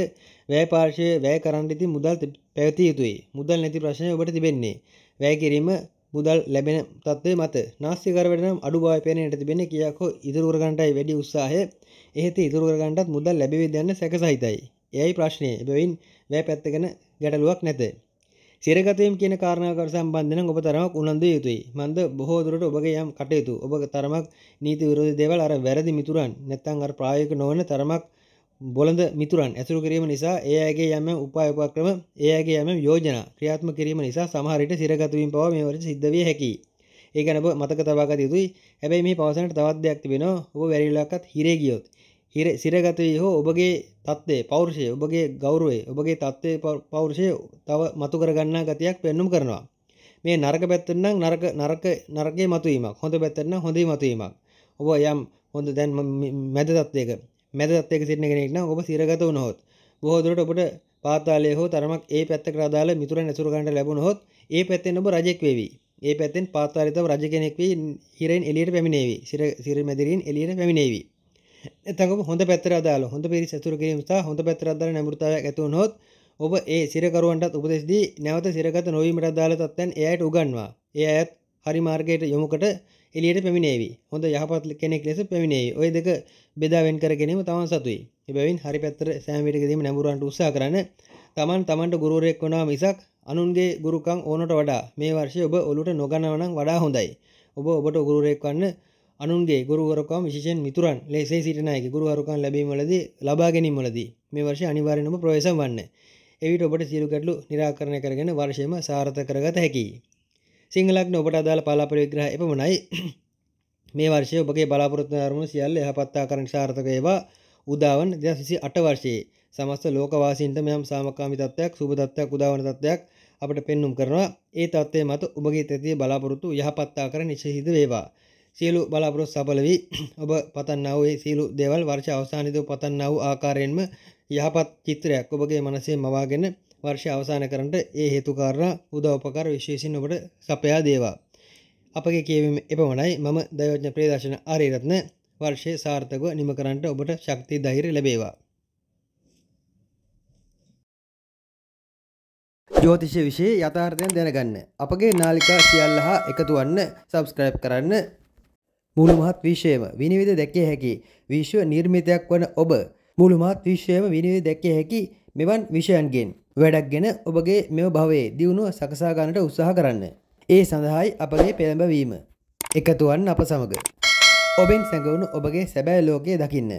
වැය පාර්ශ්වය වැය කරන්න ඉති මුදල් පැවතිය යුතුයි. මුදල් නැති ප්‍රශ්නය ඔබට තිබෙන්නේ. වැය කිරීම මුදල් ලැබෙන තත්ත්වය මත නාස්තිකරවට නම් අඩු බව පේනට තිබෙන කියක් හෝ ඉදිරි උරගන්ටයි වැඩි උත්සාහය එහෙත් ඉදිරි උරගන්ටත් මුදල් ලැබෙවිද යන්න සැකසහිතයි. එයයි ප්‍රශ්නේ. එබැවින් වැය පැත්ත ගැන ගැටලුවක් නැත. සිරගතයම් කියන කාරණාවකට සම්බන්ධන ඔබ තරමක් උනන්දු යුතුයි. මන්ද බොහෝ දුරට ඔබගේ යම් කටයුතු ඔබ තරමක් නීති විරෝධී දේවල් අර වැරදි මිතුරන් නැත්නම් අර ප්‍රායෝගික නොවන තරමක් බොළඳ මිතුරන් ඇසුරු කිරීම නිසා ඒ අයගේ යම් උපාය උපක්‍රම ඒ අයගේ යම් යෝජනා ක්‍රියාත්මක කිරීම නිසා සමහර විට සිරගත වීම පවා මේ වරිට සිද්ධ විය හැකියි. ඒ ගැන ඔබ මතක තබා ගත යුතුයි. හැබැයි මේ පවසනට තවත් දෙයක් තිබෙනවා. ඔබ වැරදි ලක්කත් හිරේ ගියොත් හිර සිරගතවී හෝ ඔබගේ තත්වේ පෞරුෂය ඔබගේ ගෞරුවේ ඔබගේ තත්ත්වය පෞරුෂය තව මතු කරගන්නා ගතියක් පෙන්නුම් කරනවා මේ නරක පැත්තනම් නරක නරක නරකේ මතුවීමක් හොඳ පැත්තනම් හොඳේ මතුවීමක් ඔබ යම් හොඳ දැන් මැද තත්වයක මැද තත්වයක සිටින කෙනෙක් නම් ඔබ සිරගත වුණොත් බොහෝ දුරට ඔබට පාතාලය හෝ තරමක් ඒ පැත්තකට අදාළ මිතුරන් ඇසුරු ගන්නට ලැබුණොත් ඒ පැත්තෙන් ඔබ රජෙක් වෙවි. ඒ පැත්තෙන් පාතාලිතව රජ කෙනෙක් වී හිරෙන් එළියට පැමිණේවි. සිර සිර මැදිරියෙන් එළියට පැමිණේවි. එතක හොඳ පැතර දාල හොඳ පිරි සතුරගේ සා හොඳ පැතරදර නමුරතාව ඇතු නොත් ඔබ ඒ සිරකරුවන්ටත් උපදෙස්දී නැවත සිරගත නොවීමට දාල තත්වැන් එයට උගන්වා ඒ ඇත් හරි මාර්ගයට යොමුකට එලියට පැමිණේවි හොඳ යහපත් කෙනෙක් ලෙස පැමිණේවි ඔය දෙක බෙදාවෙන් කරගෙනීම තමන් සතුයි එබැවින් හරි පැත්තර සෑමිටකදීම නැඹුරන්ට උත්සා කරන තමන් තමන්ට ගුරුවරයෙක් වනා මිසක් අනුන්ගේ ගුරුකං ඕනට වඩා මේ වර්ෂය ඔබ ඔලුට නොගන්නවනම් වඩා හොඳයි ඔබ ඔබට ගුරුවරයෙක් වන්න අනුන්ගේ ගුරුවරකම් විශෂෙන් මිතුරන් ලෙසේ සිටනයක ගුරුවරුකන් ලැබීමලදී ලබාගැනීමලදී මේ වර්ෂ අනිවාරණම ප්‍රවේශම් වන්න එවිට ඔබට සිරුකටලු නිරාකරණය කරගෙන වර්ෂයම සාර්ථ කරගත හැකි සිංහලක් ඔබට අදාළ පලාපර විග්‍රහ එපමණයි මේ වර්ෂය ඔබගේ බලාපොරොත්තු අරමුණු සියල්ල යහපත්තා කරන සාර්ථක ඒවා උදාවන් 2028 වර්ෂයේ සමස්ත ලෝකවාසීන්ට මෙයම් සාමකාමී තත්ත්වයක් සුබ තත්ත්වයක් උදාවන තත්ත්වයක් අපට පෙන්눔 කරනවා. ඒ තත්ත්වයේ මත ඔබගේ තැතිය බලාපොරොත්තු යහපත්තා කර නිශ්චිත වේවා. සියලු බලාපොරොත්තු සඵල වී ඔබ පතන්නා වූ සියලු දේවල් වර්ෂ අවසානයේදී පතන්නා වූ ආකාරයෙන්ම යහපත් චිත්‍රයක් ඔබගේ මනසේ මවාගෙන වර්ෂය අවසාන කරන්නට ඒ හේතුකාරණා උදව්පකාර විශේෂයෙන් ඔබට සපයා දේවා. අපගේ කියවීම එපමණයි මම දෛවඥ ප්‍රේදර්ශන ආරියරත්න වර්ෂයේ සාර්ථකව නිම කරන්නට ඔබට ශක්තිය ධෛර්ය ලැබේවා. ජ්‍යෝතිෂ විෂයේ යථාර්ථයන් දැනගන්න අපගේ නාලිකා සියල්ල හා එකතු වන්න සබස්ක්‍රයිබ් කරන්න මුළුමහත් විශ්වයම විනිවිධ දැකිය හැකි විශ්ව නිර්මිතයක් වන ඔබ මුළුමහත් විශ්වයම විනිවිධ දැකිය හැකි මෙවන් විෂයන්ගෙන් වැඩක් ගෙන ඔබගේ මෙම භවයේ දියුණුව සකසාගන්නට උත්සාහ කරන්න. ඒ සඳහායි අපගේ පෙළඹවීම. එකතුවන් අප සමග. ඔබෙන් සැඟවුණු ඔබගේ සැබෑ ලෝකය දකින්න.